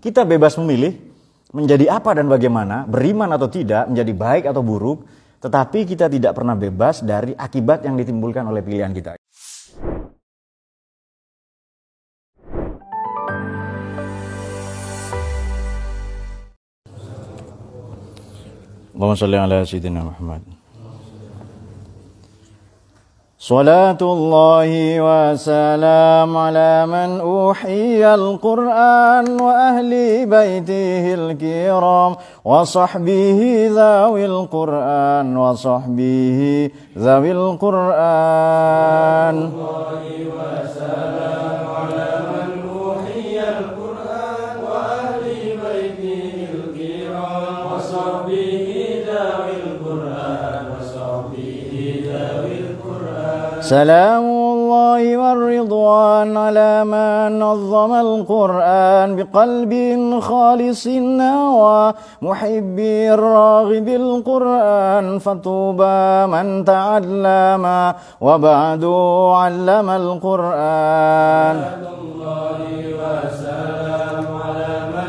Kita bebas memilih menjadi apa dan bagaimana, beriman atau tidak, menjadi baik atau buruk, tetapi kita tidak pernah bebas dari akibat yang ditimbulkan oleh pilihan kita. Allahumma shalli ala sayyidina Muhammad. صلاة الله وسلام على من أوحي القرآن وأهل بيته الكرام وصحبه ذوي القرآن وصحبه ذوي القرآن صلاة الله وسلام على سلام الله والرضوان على ما نظم القرآن بقلب خالص نوى محب الراغب القرآن فطوبى من تعلم وبعد علم القرآن الله وسلام على ما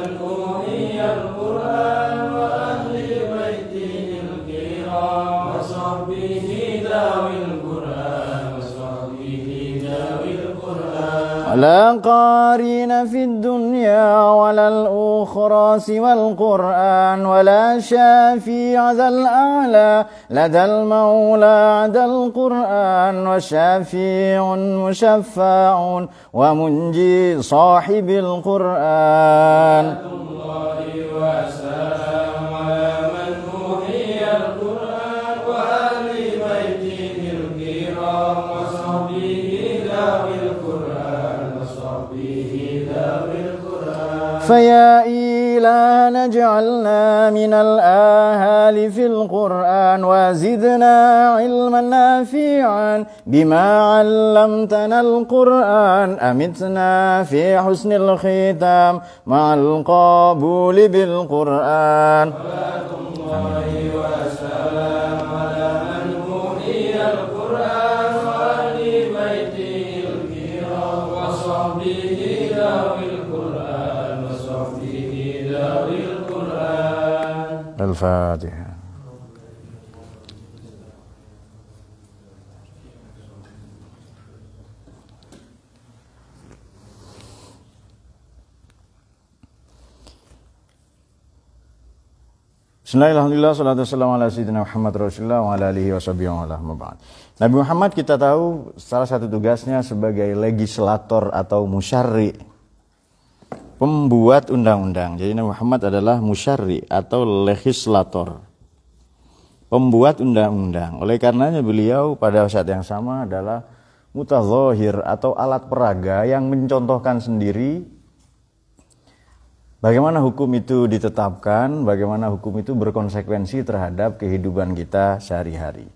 ولا قارين في الدنيا ولا الأخرى سوى القرآن ولا شافي ذا الأعلى لدى المولى عدى القرآن وشافيع مشفع ومنجي صاحب القرآن الله القرآن وآل بيته الكرام فيا إلهنا اجعلنا من الآهال في القرآن وزدنا علما نافعا بما علمتنا القرآن أمتنا في حسن الختام مع القبول بالقرآن صلاة الله وسلامه الفاتحة Bismillahirrahmanirrahim. Salatu wassalamu ala sayyidina Muhammad Rasulullah wa ala alihi wa ala mabad. Nabi Muhammad kita tahu salah satu tugasnya sebagai legislator atau musyari pembuat undang-undang. Jadi Nabi Muhammad adalah musyari atau legislator. Pembuat undang-undang. Oleh karenanya beliau pada saat yang sama adalah mutazohir atau alat peraga yang mencontohkan sendiri bagaimana hukum itu ditetapkan, bagaimana hukum itu berkonsekuensi terhadap kehidupan kita sehari-hari.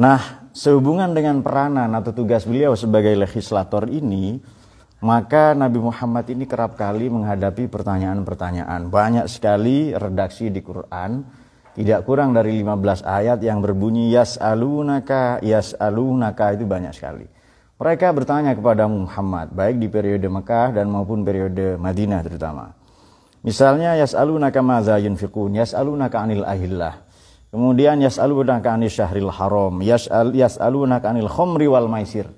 Nah, sehubungan dengan peranan atau tugas beliau sebagai legislator ini, maka Nabi Muhammad ini kerap kali menghadapi pertanyaan-pertanyaan. Banyak sekali redaksi di Quran, tidak kurang dari 15 ayat yang berbunyi yas yas'alunaka, yas'alunaka itu banyak sekali. Mereka bertanya kepada Muhammad, baik di periode Mekah dan maupun periode Madinah terutama. Misalnya yas yas'alunaka maza yunfiqun, yas'alunaka anil ahillah. Kemudian yas yas'alunaka anil syahril haram, yas'alunaka anil khomri wal maisir.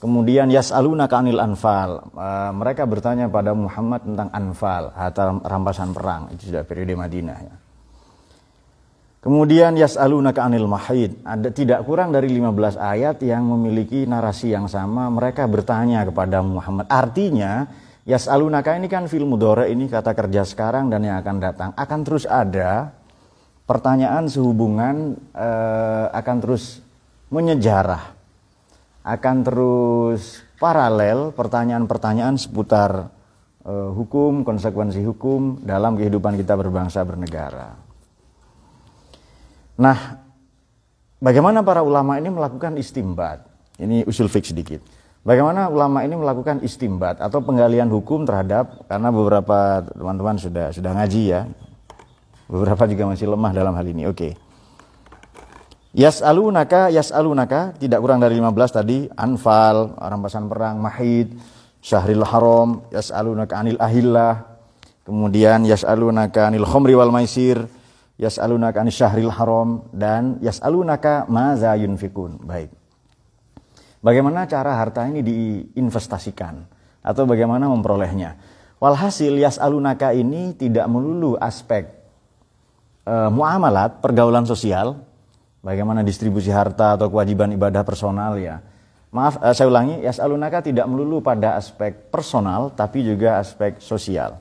Kemudian yas'aluna kanil anfal. Eh, mereka bertanya pada Muhammad tentang anfal, harta rampasan perang. Itu sudah periode Madinah ya. Kemudian yas'aluna kanil mahid. Ada tidak kurang dari 15 ayat yang memiliki narasi yang sama. Mereka bertanya kepada Muhammad. Artinya yas'aluna ini kan fil mudhara ini kata kerja sekarang dan yang akan datang akan terus ada pertanyaan sehubungan eh, akan terus menyejarah akan terus paralel pertanyaan-pertanyaan seputar uh, hukum, konsekuensi hukum dalam kehidupan kita berbangsa bernegara. Nah, bagaimana para ulama ini melakukan istimbat? Ini usul fix sedikit. Bagaimana ulama ini melakukan istimbat atau penggalian hukum terhadap karena beberapa teman-teman sudah sudah ngaji ya. Beberapa juga masih lemah dalam hal ini. Oke. Okay. Yas'alunaka, yas'alunaka, tidak kurang dari 15 tadi, anfal, rampasan perang, mahid, syahril haram, yas'alunaka anil ahillah, kemudian yas'alunaka anil khomri wal maisir, yas'alunaka anil syahril haram, dan yas'alunaka maza yunfikun. Baik. Bagaimana cara harta ini diinvestasikan? Atau bagaimana memperolehnya? Walhasil yas'alunaka ini tidak melulu aspek uh, muamalat, pergaulan sosial, Bagaimana distribusi harta atau kewajiban ibadah personal ya. Maaf, eh, saya ulangi, Yas'alunaka tidak melulu pada aspek personal, tapi juga aspek sosial.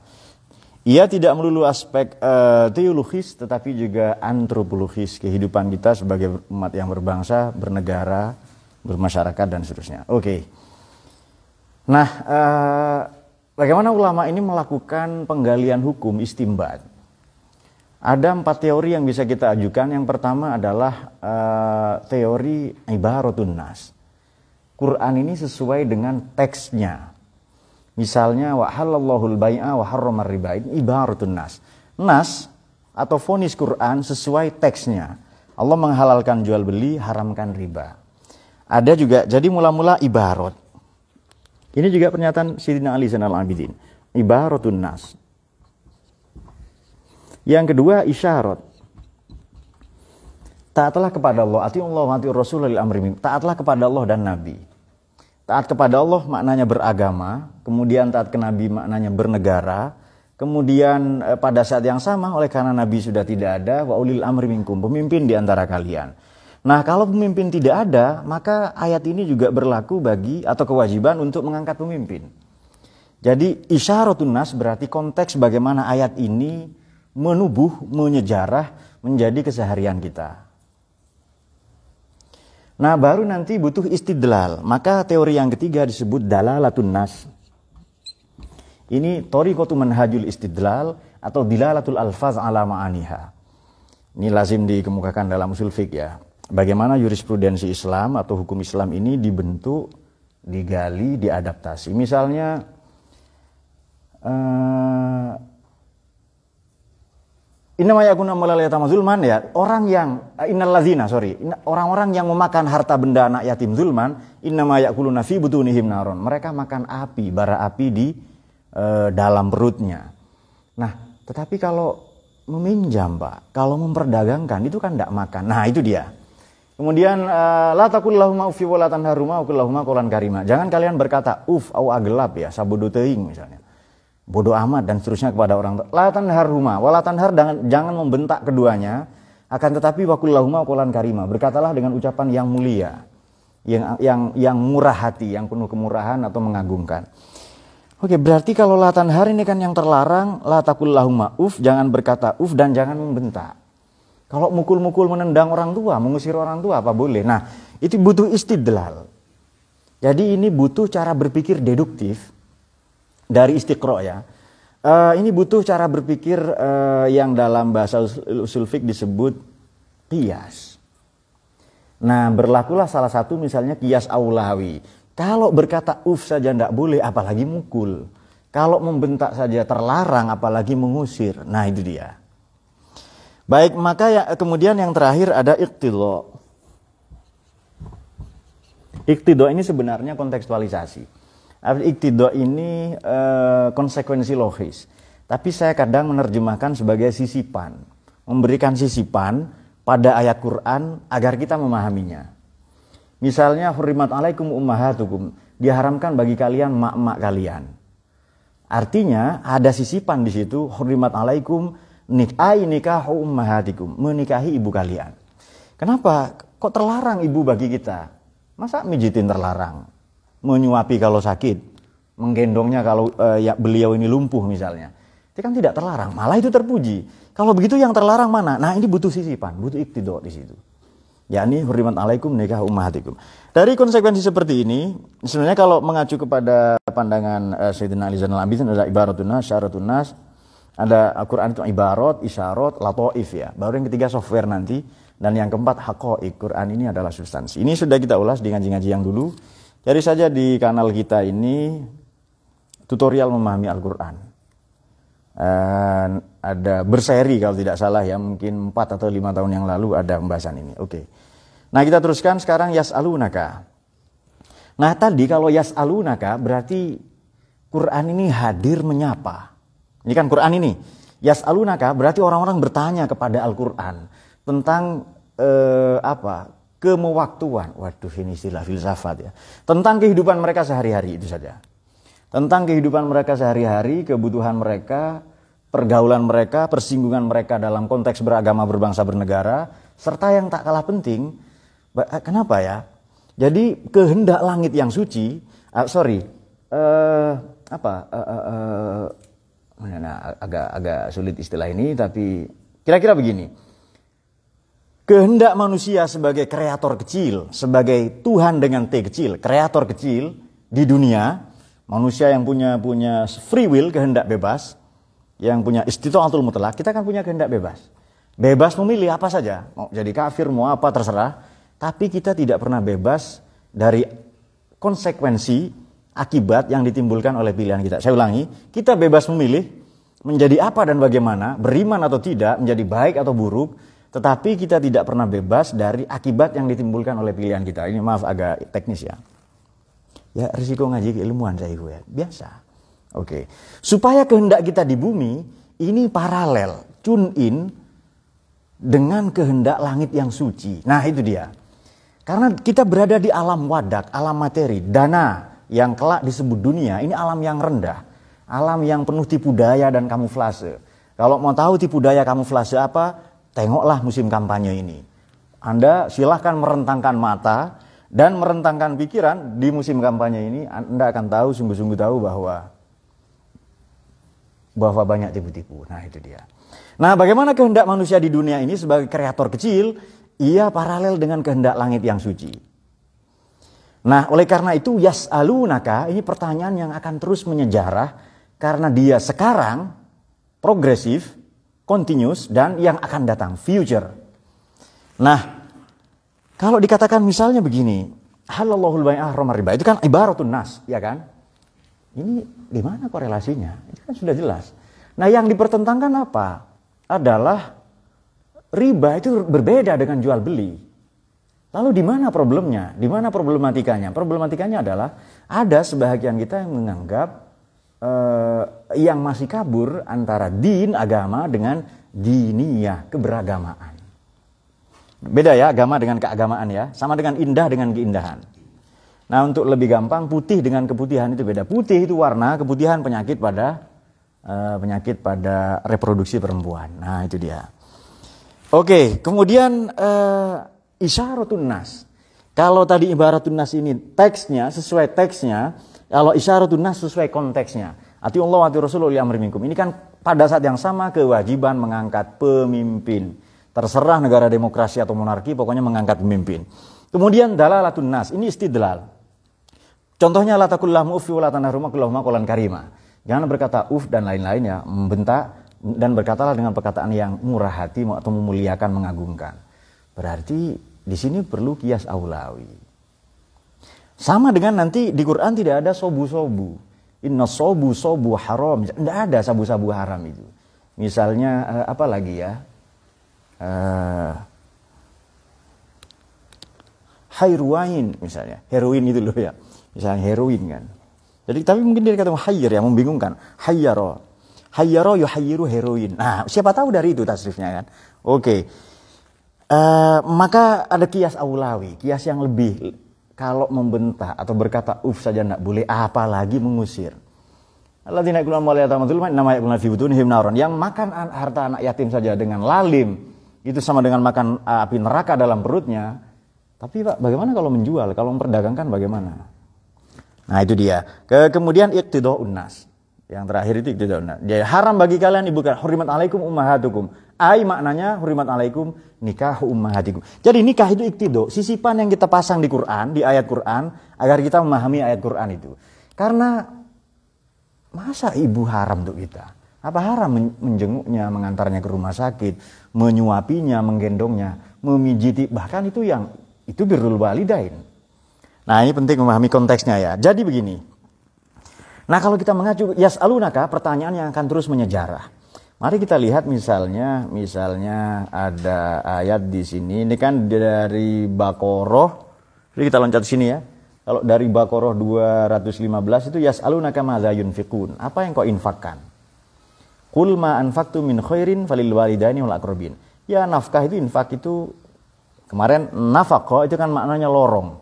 Ia tidak melulu aspek uh, teologis, tetapi juga antropologis kehidupan kita sebagai umat yang berbangsa, bernegara, bermasyarakat, dan seterusnya. Oke. Okay. Nah, uh, bagaimana ulama ini melakukan penggalian hukum istimbat? Ada empat teori yang bisa kita ajukan. Yang pertama adalah uh, teori ibaratun nas. Quran ini sesuai dengan teksnya. Misalnya wa halallahu al-bai'a wa harrama riba. Ibaratun nas. Nas atau fonis Quran sesuai teksnya. Allah menghalalkan jual beli, haramkan riba. Ada juga jadi mula-mula ibarat. Ini juga pernyataan Sidina Ali Zainal Abidin. Ibaratun nas. Yang kedua isyarat. Taatlah kepada Allah, ati Allah wa Rasul lil amri Taatlah kepada Allah dan Nabi. Taat kepada Allah maknanya beragama, kemudian taat ke Nabi maknanya bernegara, kemudian eh, pada saat yang sama oleh karena Nabi sudah tidak ada, wa ulil amri minkum, pemimpin di antara kalian. Nah, kalau pemimpin tidak ada, maka ayat ini juga berlaku bagi atau kewajiban untuk mengangkat pemimpin. Jadi isyaratun nas berarti konteks bagaimana ayat ini menubuh, menyejarah menjadi keseharian kita. Nah, baru nanti butuh istidlal. Maka teori yang ketiga disebut dalalatun nas. Ini toriqotu manhajul istidlal atau dilalatul alfaz ala ma'aniha. Ini lazim dikemukakan dalam usul fiqh ya. Bagaimana jurisprudensi Islam atau hukum Islam ini dibentuk, digali, diadaptasi. Misalnya eh, Innama yakuna malal yatama zulman ya, orang yang eh, innal lazina, sorry, orang-orang yang memakan harta benda anak yatim zulman, innama yakuluna fi butunihim naron. Mereka makan api, bara api di eh, dalam perutnya. Nah, tetapi kalau meminjam, Pak, kalau memperdagangkan itu kan tidak makan. Nah, itu dia. Kemudian eh, la taqullahuma ufi wa la tanharuma karima. Jangan kalian berkata uf au agelap ya, sabudu teing misalnya bodoh amat dan seterusnya kepada orang tua. La tanharhuma walatan har jangan, jangan membentak keduanya akan tetapi wakulahuma wakulan karima. Berkatalah dengan ucapan yang mulia, yang yang yang murah hati, yang penuh kemurahan atau mengagungkan. Oke, berarti kalau latan har ini kan yang terlarang, la uf, jangan berkata uf dan jangan membentak. Kalau mukul-mukul menendang orang tua, mengusir orang tua apa boleh. Nah, itu butuh istidlal. Jadi ini butuh cara berpikir deduktif dari istiqro ya. Uh, ini butuh cara berpikir uh, yang dalam bahasa usul fik disebut kias. Nah berlakulah salah satu misalnya kias aulawi. Kalau berkata uf saja tidak boleh, apalagi mukul. Kalau membentak saja terlarang, apalagi mengusir. Nah itu dia. Baik, maka ya, kemudian yang terakhir ada iktidho. Iktidho ini sebenarnya kontekstualisasi. Iktido ini e, konsekuensi logis. Tapi saya kadang menerjemahkan sebagai sisipan. Memberikan sisipan pada ayat Quran agar kita memahaminya. Misalnya hurrimat alaikum ummahatukum, diharamkan bagi kalian mak-mak kalian. Artinya ada sisipan di situ hurrimat alaikum nikai nikahu ummahatikum, menikahi ibu kalian. Kenapa? Kok terlarang ibu bagi kita? Masa mijitin terlarang? menyuapi kalau sakit, menggendongnya kalau e, ya beliau ini lumpuh misalnya. Itu kan tidak terlarang, malah itu terpuji. Kalau begitu yang terlarang mana? Nah ini butuh sisipan, butuh iktidok di situ. yakni hurimat alaikum nikah ummahatikum. Dari konsekuensi seperti ini, sebenarnya kalau mengacu kepada pandangan uh, Sayyidina Ali Zainal Abidin ada ibaratun nas, syaratun nas, ada Al-Qur'an itu ibarat, isyarat, latoif ya. Baru yang ketiga software nanti dan yang keempat hakoi Qur'an ini adalah substansi. Ini sudah kita ulas di ngaji-ngaji yang dulu. Cari saja di kanal kita ini tutorial memahami Al-Quran. Eh, ada berseri kalau tidak salah ya mungkin 4 atau 5 tahun yang lalu ada pembahasan ini. Oke. Nah kita teruskan sekarang Yas Alunaka. Nah tadi kalau Yas Alunaka berarti Quran ini hadir menyapa. Ini kan Quran ini. Yas Alunaka berarti orang-orang bertanya kepada Al-Quran tentang eh, apa kemewaktuan. Waduh ini istilah filsafat ya. Tentang kehidupan mereka sehari-hari itu saja. Tentang kehidupan mereka sehari-hari, kebutuhan mereka, pergaulan mereka, persinggungan mereka dalam konteks beragama, berbangsa, bernegara, serta yang tak kalah penting, eh, kenapa ya? Jadi kehendak langit yang suci, uh, sorry, uh, apa? Uh, uh, uh, nah, agak agak sulit istilah ini, tapi kira-kira begini Kehendak manusia sebagai kreator kecil, sebagai Tuhan dengan T kecil, kreator kecil di dunia, manusia yang punya punya free will, kehendak bebas, yang punya istitaatul mutlak, kita kan punya kehendak bebas. Bebas memilih apa saja, mau jadi kafir, mau apa terserah, tapi kita tidak pernah bebas dari konsekuensi akibat yang ditimbulkan oleh pilihan kita. Saya ulangi, kita bebas memilih menjadi apa dan bagaimana, beriman atau tidak, menjadi baik atau buruk, tetapi kita tidak pernah bebas dari akibat yang ditimbulkan oleh pilihan kita. Ini maaf agak teknis ya. Ya risiko ngaji keilmuan saya ibu ya. Biasa. Oke. Supaya kehendak kita di bumi ini paralel. Tune in dengan kehendak langit yang suci. Nah itu dia. Karena kita berada di alam wadak, alam materi, dana yang kelak disebut dunia. Ini alam yang rendah. Alam yang penuh tipu daya dan kamuflase. Kalau mau tahu tipu daya kamuflase apa, tengoklah musim kampanye ini. Anda silahkan merentangkan mata dan merentangkan pikiran di musim kampanye ini. Anda akan tahu, sungguh-sungguh tahu bahwa bahwa banyak tipu-tipu. Nah itu dia. Nah bagaimana kehendak manusia di dunia ini sebagai kreator kecil, ia paralel dengan kehendak langit yang suci. Nah, oleh karena itu Yas Alunaka ini pertanyaan yang akan terus menyejarah karena dia sekarang progresif continuous, dan yang akan datang, future. Nah, kalau dikatakan misalnya begini, halallahul bai'ah romar riba, itu kan ibaratun nas, ya kan? Ini di mana korelasinya? Itu kan sudah jelas. Nah, yang dipertentangkan apa? Adalah riba itu berbeda dengan jual beli. Lalu di mana problemnya? Di mana problematikanya? Problematikanya adalah ada sebahagian kita yang menganggap eh, yang masih kabur antara din agama dengan diniyah keberagamaan. Beda ya agama dengan keagamaan ya, sama dengan indah dengan keindahan. Nah untuk lebih gampang putih dengan keputihan itu beda. Putih itu warna, keputihan penyakit pada eh, penyakit pada reproduksi perempuan. Nah itu dia. Oke, kemudian eh, isyaratun nas. Kalau tadi ibaratun nas ini teksnya sesuai teksnya kalau isyarat nas sesuai konteksnya. Ati Allah wa Rasulullah li amri minkum. Ini kan pada saat yang sama kewajiban mengangkat pemimpin. Terserah negara demokrasi atau monarki pokoknya mengangkat pemimpin. Kemudian dalalatun nas, ini istidlal. Contohnya latakullah mu'fi wa latanahrum kolan karima. Jangan berkata uf dan lain-lain ya, membentak dan berkatalah dengan perkataan yang murah hati atau memuliakan, mengagumkan. Berarti di sini perlu kias aulawi. Sama dengan nanti di Quran tidak ada sobu-sobu. Inna sobu-sobu haram. Tidak ada sabu-sabu haram itu. Misalnya eh, apa lagi ya? Uh, eh, Hairuain misalnya. Heroin itu loh ya. Misalnya heroin kan. Jadi tapi mungkin dia kata hayyar ya membingungkan. Hayyaro. Hayyaro yuhayiru heroin. Nah siapa tahu dari itu tasrifnya kan. Oke. Okay. Uh, eh, maka ada kias awlawi kias yang lebih kalau membentak atau berkata uf saja tidak boleh, apalagi mengusir. Yang makan harta anak yatim saja dengan lalim, itu sama dengan makan api neraka dalam perutnya. Tapi Pak, bagaimana kalau menjual, kalau memperdagangkan bagaimana? Nah, itu dia. Ke kemudian iktidoh unnas. Yang terakhir itu iktidoh unnas. Jadi haram bagi kalian ibu kalian, hurimat alaikum ummahatukum Ai maknanya hurimat alaikum nikah ummahatikum. Jadi nikah itu iktido, sisipan yang kita pasang di Quran, di ayat Quran agar kita memahami ayat Quran itu. Karena masa ibu haram untuk kita? Apa haram menjenguknya, mengantarnya ke rumah sakit, menyuapinya, menggendongnya, memijiti, bahkan itu yang itu birrul walidain. Nah, ini penting memahami konteksnya ya. Jadi begini. Nah, kalau kita mengacu Yas Alunaka, pertanyaan yang akan terus menyejarah. Mari kita lihat misalnya, misalnya ada ayat di sini. Ini kan dari Bakoroh. Jadi kita loncat sini ya. Kalau dari Bakoroh 215 itu Yas madza fikun. Apa yang kau infakkan? Kulma ma min khairin falil walidaini wal akrobin. Ya nafkah itu infak itu kemarin kau itu kan maknanya lorong.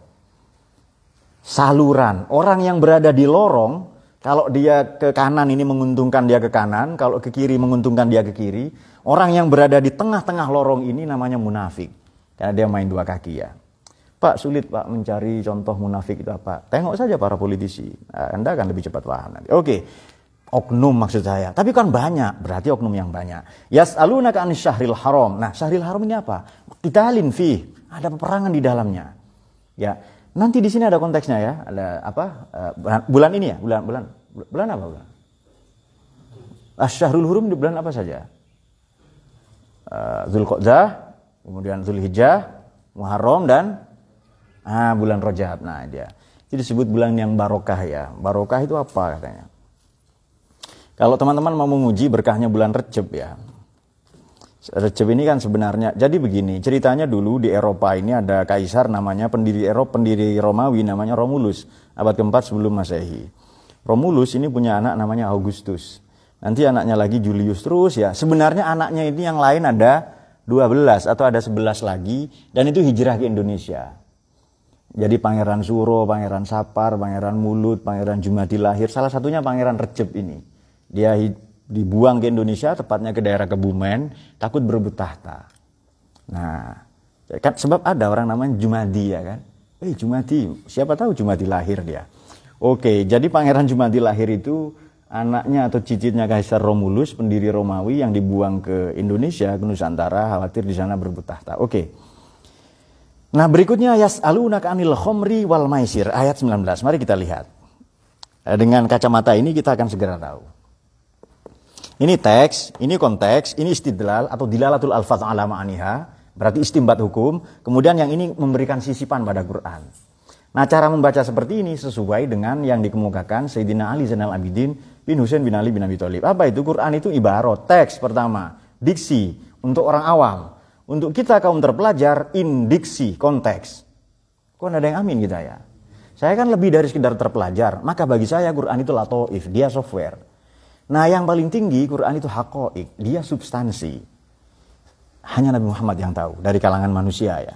Saluran. Orang yang berada di lorong kalau dia ke kanan ini menguntungkan dia ke kanan, kalau ke kiri menguntungkan dia ke kiri. Orang yang berada di tengah-tengah lorong ini namanya munafik. Karena dia main dua kaki ya. Pak sulit pak mencari contoh munafik itu apa? Tengok saja para politisi. Eh, Anda akan lebih cepat paham nanti. Oke. Oknum maksud saya. Tapi kan banyak. Berarti oknum yang banyak. Yas'aluna ka'an syahril haram. Nah syahril haram ini apa? Qitalin fi. Ada peperangan di dalamnya. Ya. Nanti di sini ada konteksnya ya, ada apa? Uh, bulan, bulan ini ya, bulan bulan bulan apa bulan? Asyahrul Hurum di bulan apa saja? Uh, kemudian Zulhijjah, Muharram dan ah, bulan Rajab. Nah, dia itu disebut bulan yang barokah ya. Barokah itu apa katanya? Kalau teman-teman mau menguji berkahnya bulan recep ya, Recep ini kan sebenarnya jadi begini ceritanya dulu di Eropa ini ada kaisar namanya pendiri Eropa pendiri Romawi namanya Romulus abad keempat sebelum masehi. Romulus ini punya anak namanya Augustus. Nanti anaknya lagi Julius terus ya. Sebenarnya anaknya ini yang lain ada 12 atau ada 11 lagi dan itu hijrah ke Indonesia. Jadi Pangeran Suro, Pangeran Sapar, Pangeran Mulut, Pangeran Jumadi lahir, salah satunya Pangeran Recep ini. Dia dibuang ke Indonesia, tepatnya ke daerah Kebumen, takut berebut tahta. Nah, kan sebab ada orang namanya Jumadi ya kan. Eh Jumadi, siapa tahu Jumadi lahir dia. Oke, jadi Pangeran Jumadi lahir itu anaknya atau cicitnya Kaisar Romulus, pendiri Romawi yang dibuang ke Indonesia, ke Nusantara, khawatir di sana berebut tahta. Oke. Nah, berikutnya Alunak anil khomri wal maisir ayat 19. Mari kita lihat. Eh, dengan kacamata ini kita akan segera tahu. Ini teks, ini konteks, ini istidlal atau dilalatul alfaz ala ma'aniha, berarti istimbat hukum. Kemudian yang ini memberikan sisipan pada Quran. Nah, cara membaca seperti ini sesuai dengan yang dikemukakan Sayyidina Ali Zainal Abidin bin Husain bin Ali bin Abi Thalib. Apa itu? Quran itu ibarat, teks pertama, diksi untuk orang awam. Untuk kita kaum terpelajar, indiksi, konteks. Kok ada yang amin kita ya? Saya kan lebih dari sekedar terpelajar, maka bagi saya Quran itu latoif, dia software. Nah yang paling tinggi Quran itu hakoik, dia substansi. Hanya Nabi Muhammad yang tahu dari kalangan manusia ya.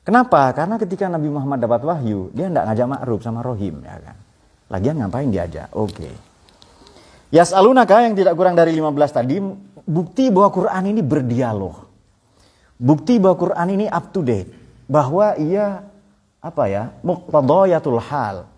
Kenapa? Karena ketika Nabi Muhammad dapat wahyu, dia tidak ngajak makruf sama rohim ya kan. Lagian ngapain diajak? Oke. Okay. Yas'alunaka yang tidak kurang dari 15 tadi, bukti bahwa Quran ini berdialog. Bukti bahwa Quran ini up to date. Bahwa ia apa ya, muqtadoyatul hal.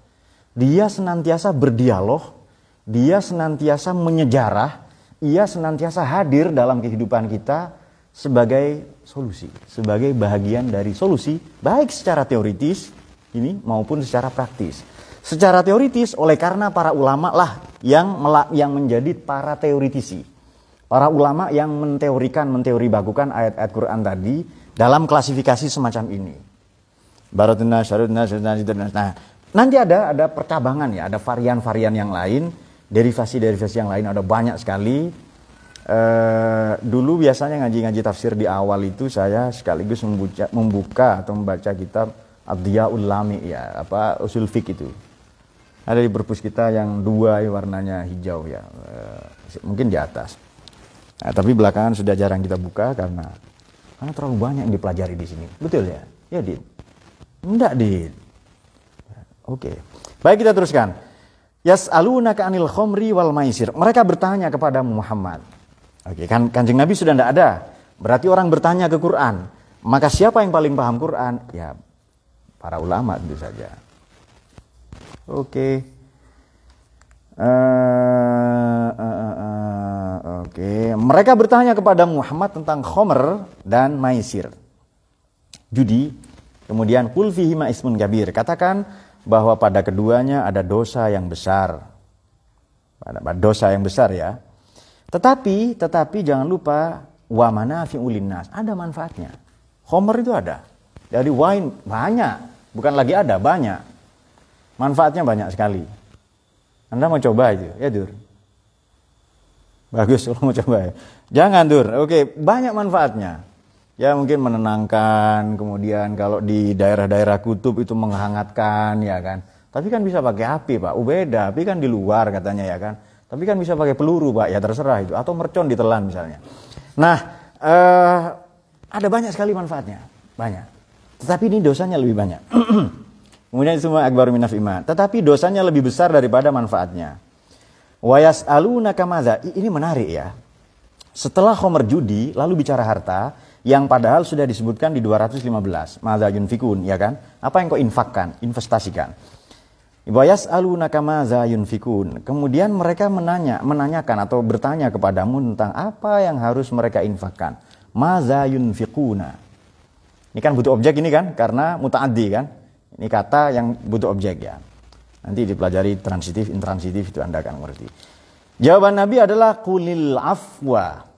Dia senantiasa berdialog dia senantiasa menyejarah, ia senantiasa hadir dalam kehidupan kita sebagai solusi, sebagai bagian dari solusi baik secara teoritis ini maupun secara praktis. Secara teoritis oleh karena para ulama lah yang yang menjadi para teoritisi. Para ulama yang menteorikan, menteori bagukan ayat-ayat Quran tadi dalam klasifikasi semacam ini. Baratuna, syaruduna, syaruduna, Nah, nanti ada ada percabangan ya, ada varian-varian yang lain derivasi-derivasi yang lain ada banyak sekali. Uh, dulu biasanya ngaji-ngaji tafsir di awal itu saya sekaligus membuka, membuka atau membaca kitab Abdiya Ulami ya, apa usul fik itu. Ada di perpus kita yang dua ya, warnanya hijau ya, uh, mungkin di atas. Nah, tapi belakangan sudah jarang kita buka karena karena terlalu banyak yang dipelajari di sini. Betul ya? Ya, Din. Enggak, Din. Oke. Baik, kita teruskan. Yas'alunaka anil khomri wal maisir. Mereka bertanya kepada Muhammad. Oke, kan Kanjeng Nabi sudah tidak ada. Berarti orang bertanya ke Quran. Maka siapa yang paling paham Quran? Ya, para ulama tentu saja. Oke. Eh, eh, eh, oke, mereka bertanya kepada Muhammad tentang khomer dan maisir. Judi, kemudian kulfihi ismun gabir. Katakan bahwa pada keduanya ada dosa yang besar. Dosa yang besar ya. Tetapi, tetapi jangan lupa wa manafi'ul ulinas, Ada manfaatnya. Homer itu ada. Dari wine banyak, bukan lagi ada, banyak. Manfaatnya banyak sekali. Anda mau coba itu, ya Dur. Bagus kalau mau coba ya. Jangan Dur. Oke, banyak manfaatnya ya mungkin menenangkan kemudian kalau di daerah-daerah kutub itu menghangatkan ya kan tapi kan bisa pakai api pak ubeda api kan di luar katanya ya kan tapi kan bisa pakai peluru pak ya terserah itu atau mercon ditelan misalnya nah eh, ada banyak sekali manfaatnya banyak tetapi ini dosanya lebih banyak kemudian semua akbar minaf iman tetapi dosanya lebih besar daripada manfaatnya wayas aluna kamaza ini menarik ya setelah homer judi lalu bicara harta yang padahal sudah disebutkan di 215 madza yunfikun ya kan apa yang kau infakkan investasikan Ibayas alu nakamaza yunfikun. Kemudian mereka menanya, menanyakan atau bertanya kepadamu tentang apa yang harus mereka infakkan. mazayunfikuna. yunfikuna. Ini kan butuh objek ini kan, karena mutaaddi kan. Ini kata yang butuh objek ya. Nanti dipelajari transitif, intransitif itu Anda akan ngerti. Jawaban Nabi adalah kulil afwa.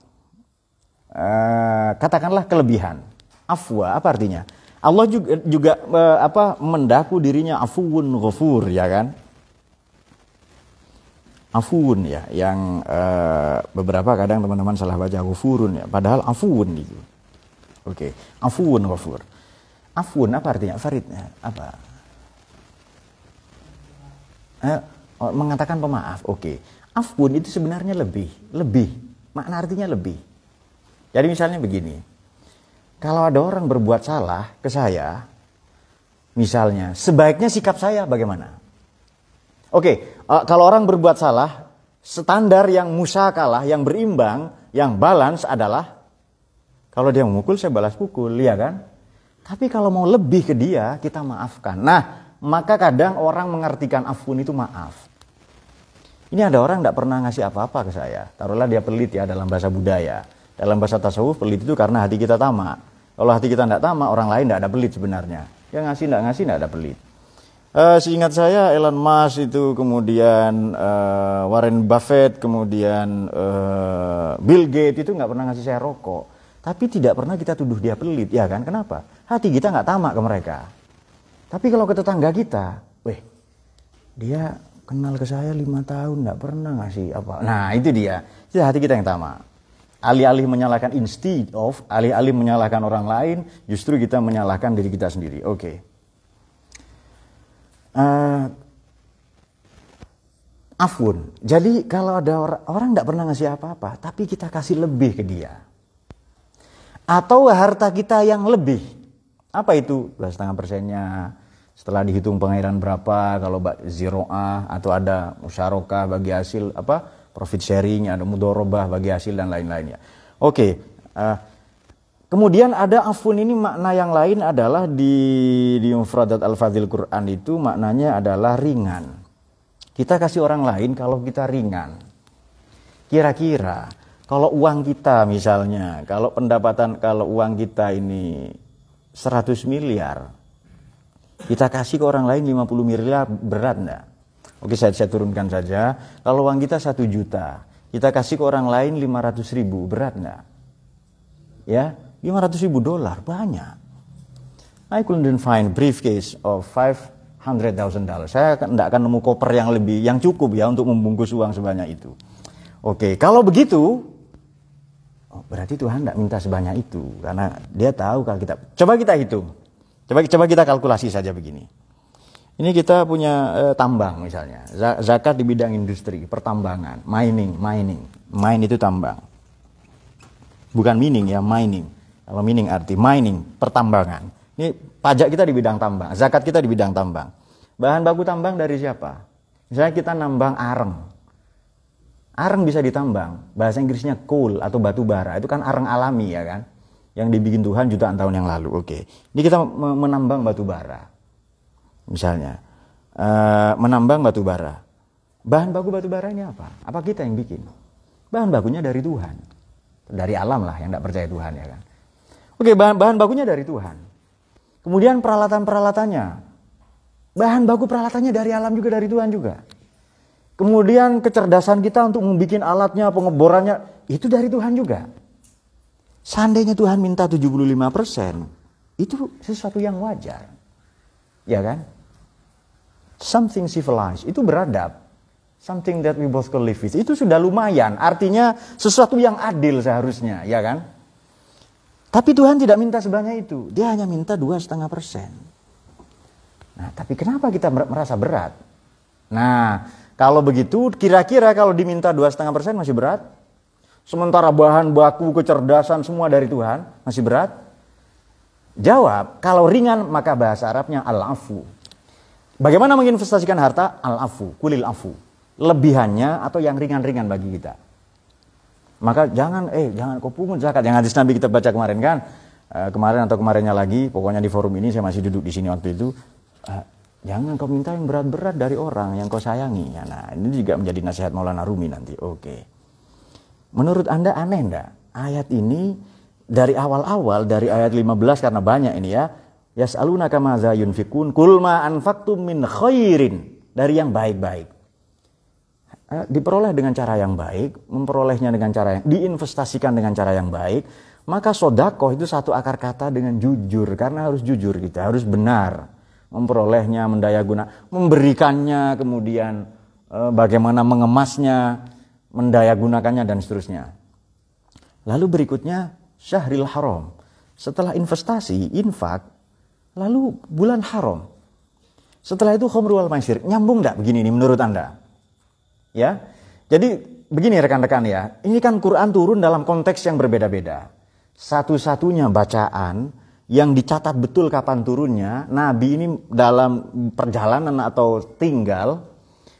Eh, katakanlah kelebihan. Afwa apa artinya? Allah juga, juga uh, apa mendaku dirinya afuun ghafur ya kan? Afuun ya yang uh, beberapa kadang teman-teman salah baca ghafurun ya padahal afuun itu. Oke, okay. afuun ghafur. Afuun apa artinya? Farid ya, apa? Eh, oh, mengatakan pemaaf. Oke. Okay. Afuun itu sebenarnya lebih, lebih. Makna artinya lebih jadi misalnya begini, kalau ada orang berbuat salah ke saya, misalnya, sebaiknya sikap saya bagaimana? Oke, uh, kalau orang berbuat salah, standar yang musakalah, yang berimbang, yang balance adalah kalau dia memukul saya balas pukul, ya kan? Tapi kalau mau lebih ke dia, kita maafkan. Nah, maka kadang orang mengartikan afun itu maaf. Ini ada orang tidak pernah ngasih apa-apa ke saya. Taruhlah dia pelit ya dalam bahasa budaya. Dalam bahasa tasawuf pelit itu karena hati kita tamak. Kalau hati kita tidak tamak, orang lain tidak ada pelit sebenarnya. Yang ngasih tidak ngasih tidak ada pelit. Uh, seingat saya Elon Musk itu kemudian uh, Warren Buffett kemudian uh, Bill Gates itu nggak pernah ngasih saya rokok tapi tidak pernah kita tuduh dia pelit ya kan kenapa hati kita nggak tamak ke mereka tapi kalau ke tetangga kita weh dia kenal ke saya lima tahun nggak pernah ngasih apa nah itu dia itu hati kita yang tamak alih-alih menyalahkan instead of, alih-alih menyalahkan orang lain, justru kita menyalahkan diri kita sendiri. Oke. Okay. Uh, eh, afun. Jadi kalau ada or orang tidak pernah ngasih apa-apa, tapi kita kasih lebih ke dia. Atau harta kita yang lebih. Apa itu? setengah persennya. Setelah dihitung pengairan berapa, kalau ziroa atau ada musyarakah bagi hasil apa profit sharing, ada mudorobah bagi hasil dan lain-lainnya. Oke, uh, kemudian ada afun ini makna yang lain adalah di di mufradat al fadil Quran itu maknanya adalah ringan. Kita kasih orang lain kalau kita ringan. Kira-kira kalau uang kita misalnya, kalau pendapatan kalau uang kita ini 100 miliar, kita kasih ke orang lain 50 miliar berat enggak? Oke, saya, saya turunkan saja. Kalau uang kita satu juta, kita kasih ke orang lain 500 ribu, berat nggak? Ya, 500 ribu dolar, banyak. I couldn't find briefcase of 500,000 dollars. Saya tidak akan nemu koper yang lebih, yang cukup ya untuk membungkus uang sebanyak itu. Oke, kalau begitu, oh, berarti Tuhan tidak minta sebanyak itu karena Dia tahu kalau kita. Coba kita hitung. Coba coba kita kalkulasi saja begini. Ini kita punya eh, tambang misalnya, zakat di bidang industri, pertambangan, mining, mining. Mine itu tambang. Bukan mining ya, mining. Kalau mining arti mining, pertambangan. Ini pajak kita di bidang tambang, zakat kita di bidang tambang. Bahan baku tambang dari siapa? Misalnya kita nambang areng. Areng bisa ditambang, bahasa Inggrisnya coal atau batu bara. Itu kan areng alami ya kan? Yang dibikin Tuhan jutaan tahun yang lalu. Oke. Ini kita menambang batu bara misalnya e, menambang batu bara. Bahan baku batu bara ini apa? Apa kita yang bikin? Bahan bakunya dari Tuhan, dari alam lah yang tidak percaya Tuhan ya kan. Oke bahan bahan bakunya dari Tuhan. Kemudian peralatan peralatannya, bahan baku peralatannya dari alam juga dari Tuhan juga. Kemudian kecerdasan kita untuk membuat alatnya, pengeborannya, itu dari Tuhan juga. Seandainya Tuhan minta 75%, itu sesuatu yang wajar. Ya kan? Something civilized itu beradab. Something that we both could live with. Itu sudah lumayan. Artinya sesuatu yang adil seharusnya, ya kan? Tapi Tuhan tidak minta sebanyak itu. Dia hanya minta dua setengah persen. Nah, tapi kenapa kita merasa berat? Nah, kalau begitu, kira-kira kalau diminta dua setengah persen masih berat? Sementara bahan baku kecerdasan semua dari Tuhan masih berat? Jawab, kalau ringan maka bahasa Arabnya al-afu. Bagaimana menginvestasikan harta? Al-afu, kulil afu. Lebihannya atau yang ringan-ringan bagi kita. Maka jangan, eh jangan kau pungut zakat. Yang hadis Nabi kita baca kemarin kan. Eh, kemarin atau kemarinnya lagi, pokoknya di forum ini saya masih duduk di sini waktu itu. Eh, jangan kau minta yang berat-berat dari orang yang kau sayangi. Ya, nah ini juga menjadi nasihat Maulana Rumi nanti. Oke. Menurut Anda aneh enggak? Ayat ini dari awal-awal dari ayat 15 karena banyak ini ya. Yas'aluna kama za yunfikun kul ma min khairin dari yang baik-baik. Eh, diperoleh dengan cara yang baik, memperolehnya dengan cara yang diinvestasikan dengan cara yang baik, maka sodako itu satu akar kata dengan jujur karena harus jujur kita harus benar memperolehnya, mendaya guna, memberikannya, kemudian eh, bagaimana mengemasnya, mendaya gunakannya dan seterusnya. Lalu berikutnya syahril haram. Setelah investasi, infak, lalu bulan haram. Setelah itu khomru wal maisir. Nyambung nggak begini nih menurut Anda? Ya. Jadi begini rekan-rekan ya. Ini kan Quran turun dalam konteks yang berbeda-beda. Satu-satunya bacaan yang dicatat betul kapan turunnya, Nabi ini dalam perjalanan atau tinggal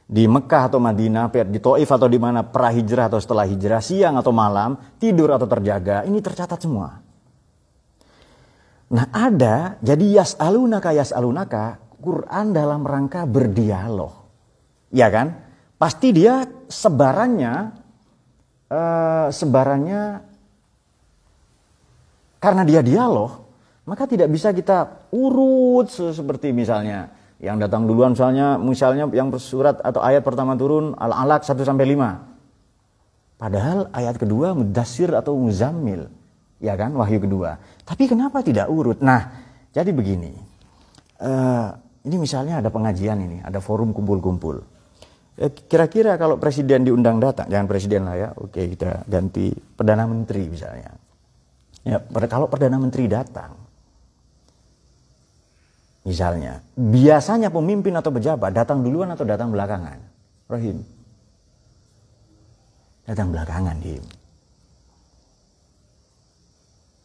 di Mekah atau Madinah, di Taif atau di mana prahijrah atau setelah hijrah, siang atau malam, tidur atau terjaga, ini tercatat semua. Nah ada, jadi yas alunaka yas alunaka, Quran dalam rangka berdialog. Ya kan? Pasti dia sebarannya, uh, sebarannya karena dia dialog, maka tidak bisa kita urut seperti misalnya yang datang duluan misalnya misalnya yang surat atau ayat pertama turun al-alaq 1 sampai 5 padahal ayat kedua mudasir atau muzammil ya kan wahyu kedua tapi kenapa tidak urut nah jadi begini uh, ini misalnya ada pengajian ini ada forum kumpul-kumpul eh, kira-kira kalau presiden diundang datang jangan presiden lah ya oke kita ganti perdana menteri misalnya ya kalau perdana menteri datang Misalnya, biasanya pemimpin atau pejabat datang duluan atau datang belakangan? Rohim. Datang belakangan, Him.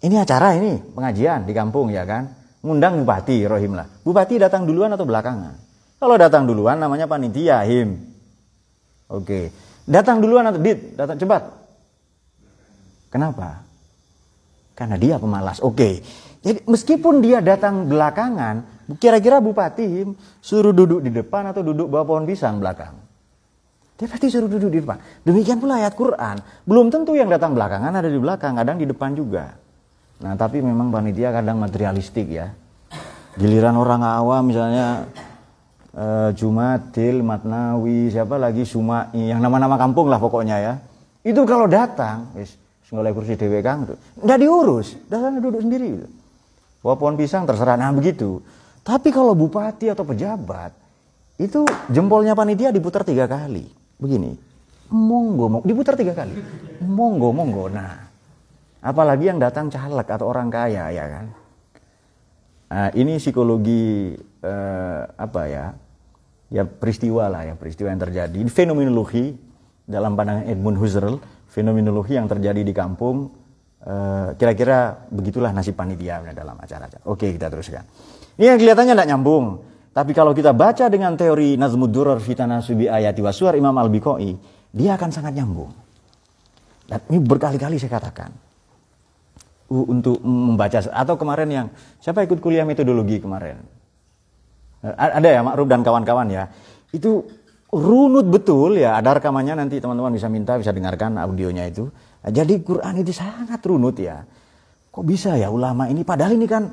Ini acara ini, pengajian di kampung ya kan? Ngundang bupati, Rohim lah. Bupati datang duluan atau belakangan? Kalau datang duluan namanya panitia, Him. Oke. Datang duluan atau dit? Datang cepat. Kenapa? Karena dia pemalas. Oke. Jadi meskipun dia datang belakangan, Kira-kira bupati suruh duduk di depan atau duduk bawah pohon pisang belakang? Dia pasti suruh duduk di depan. Demikian pula ayat Quran. Belum tentu yang datang belakangan ada di belakang, kadang di depan juga. Nah tapi memang panitia kadang materialistik ya. Giliran orang awam misalnya uh, eh, Jumatil, Matnawi, siapa lagi Sumai, yang nama-nama kampung lah pokoknya ya. Itu kalau datang, wis kursi dewe kang itu, nggak diurus, datangnya duduk sendiri. Gitu. Wah pohon pisang terserah. Nah begitu. Tapi kalau bupati atau pejabat, itu jempolnya panitia diputar tiga kali. Begini, monggo, monggo. diputar tiga kali. Monggo, monggo. Nah, apalagi yang datang caleg atau orang kaya, ya kan? Nah, ini psikologi eh, apa ya? Ya peristiwa lah ya peristiwa yang terjadi. Fenomenologi dalam pandangan Edmund Husserl, fenomenologi yang terjadi di kampung eh, kira-kira begitulah nasib panitia dalam acara-acara. Oke, kita teruskan. Ini yang kelihatannya tidak nyambung. Tapi kalau kita baca dengan teori Nazmud Duror Fitana Subi Ayati Wasuar Imam al biqoi dia akan sangat nyambung. Dan ini berkali-kali saya katakan. Uh, untuk membaca, atau kemarin yang, siapa ikut kuliah metodologi kemarin? Ada ya, Makrub dan kawan-kawan ya. Itu runut betul ya, ada rekamannya nanti teman-teman bisa minta, bisa dengarkan audionya itu. Jadi Quran itu sangat runut ya. Kok bisa ya ulama ini, padahal ini kan,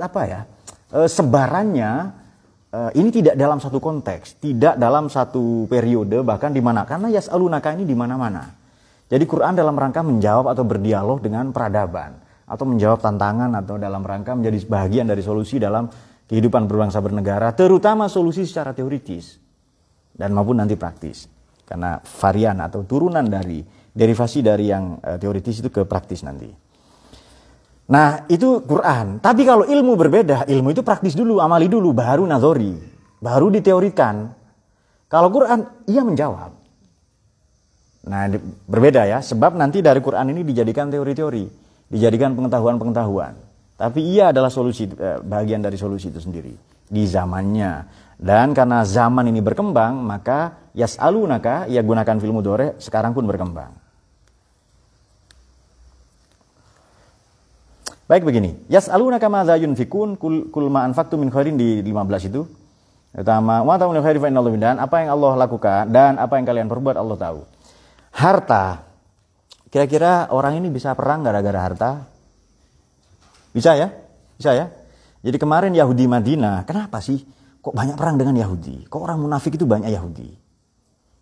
apa ya, Eh, sebarannya eh, ini tidak dalam satu konteks, tidak dalam satu periode bahkan di mana karena Yas Alunaka ini di mana-mana. Jadi Quran dalam rangka menjawab atau berdialog dengan peradaban atau menjawab tantangan atau dalam rangka menjadi bagian dari solusi dalam kehidupan berbangsa bernegara, terutama solusi secara teoritis dan maupun nanti praktis. Karena varian atau turunan dari derivasi dari yang eh, teoritis itu ke praktis nanti. Nah, itu Quran. Tapi kalau ilmu berbeda, ilmu itu praktis dulu, amali dulu, baru nazori, baru diteorikan. Kalau Quran, ia menjawab. Nah, berbeda ya, sebab nanti dari Quran ini dijadikan teori-teori, dijadikan pengetahuan-pengetahuan. Tapi ia adalah solusi eh, bagian dari solusi itu sendiri di zamannya. Dan karena zaman ini berkembang, maka yas'alunaka ia gunakan filmu dore, sekarang pun berkembang. Baik begini, kama zayun fikun kul, kul ma faktu min khairin di 15 itu. Pertama, wa ta'u min fa innallahu dan apa yang Allah lakukan dan apa yang kalian perbuat Allah tahu. Harta. Kira-kira orang ini bisa perang gara-gara harta? Bisa ya? Bisa ya? Jadi kemarin Yahudi Madinah, kenapa sih kok banyak perang dengan Yahudi? Kok orang munafik itu banyak Yahudi?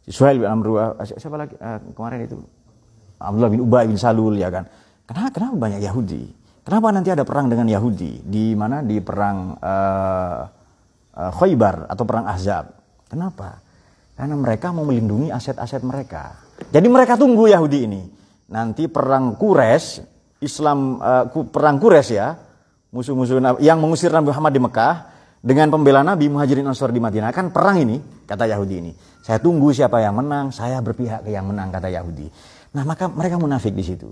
Israel bin Amr, ah, siapa lagi uh, kemarin itu? Abdullah bin Ubay bin Salul ya kan. Kenapa, kenapa banyak Yahudi? Kenapa nanti ada perang dengan Yahudi di mana di perang uh, uh, Khaybar atau perang Azab? Kenapa? Karena mereka mau melindungi aset-aset mereka. Jadi mereka tunggu Yahudi ini. Nanti perang kures Islam uh, perang kures ya, musuh-musuh yang mengusir Nabi Muhammad di Mekah dengan pembela Nabi Muhajirin Ansor di Madinah kan perang ini kata Yahudi ini. Saya tunggu siapa yang menang, saya berpihak ke yang menang kata Yahudi. Nah, maka mereka munafik di situ.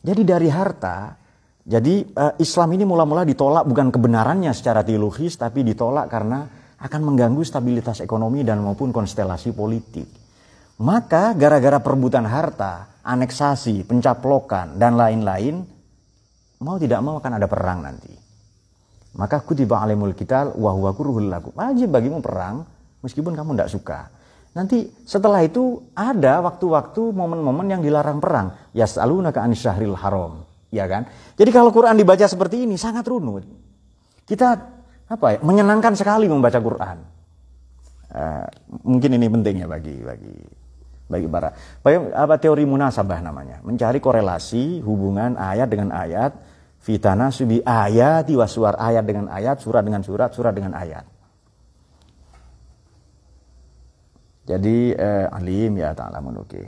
Jadi dari harta jadi eh, Islam ini mula-mula ditolak bukan kebenarannya secara teologis tapi ditolak karena akan mengganggu stabilitas ekonomi dan maupun konstelasi politik. Maka gara-gara perebutan harta, aneksasi, pencaplokan dan lain-lain mau tidak mau akan ada perang nanti. Maka kutiba alimul kital wah kuruhul lagu. Wajib bagimu perang meskipun kamu tidak suka. Nanti setelah itu ada waktu-waktu momen-momen yang dilarang perang. Ya selalu anis syahril haram ya kan? Jadi kalau Quran dibaca seperti ini sangat runut. Kita apa ya? Menyenangkan sekali membaca Quran. Uh, mungkin ini penting ya bagi bagi bagi para bagi, apa teori munasabah namanya mencari korelasi hubungan ayat dengan ayat fitana subi ayat diwasuar ayat dengan ayat surat dengan surat surat dengan ayat jadi eh, alim ya ta'ala menuki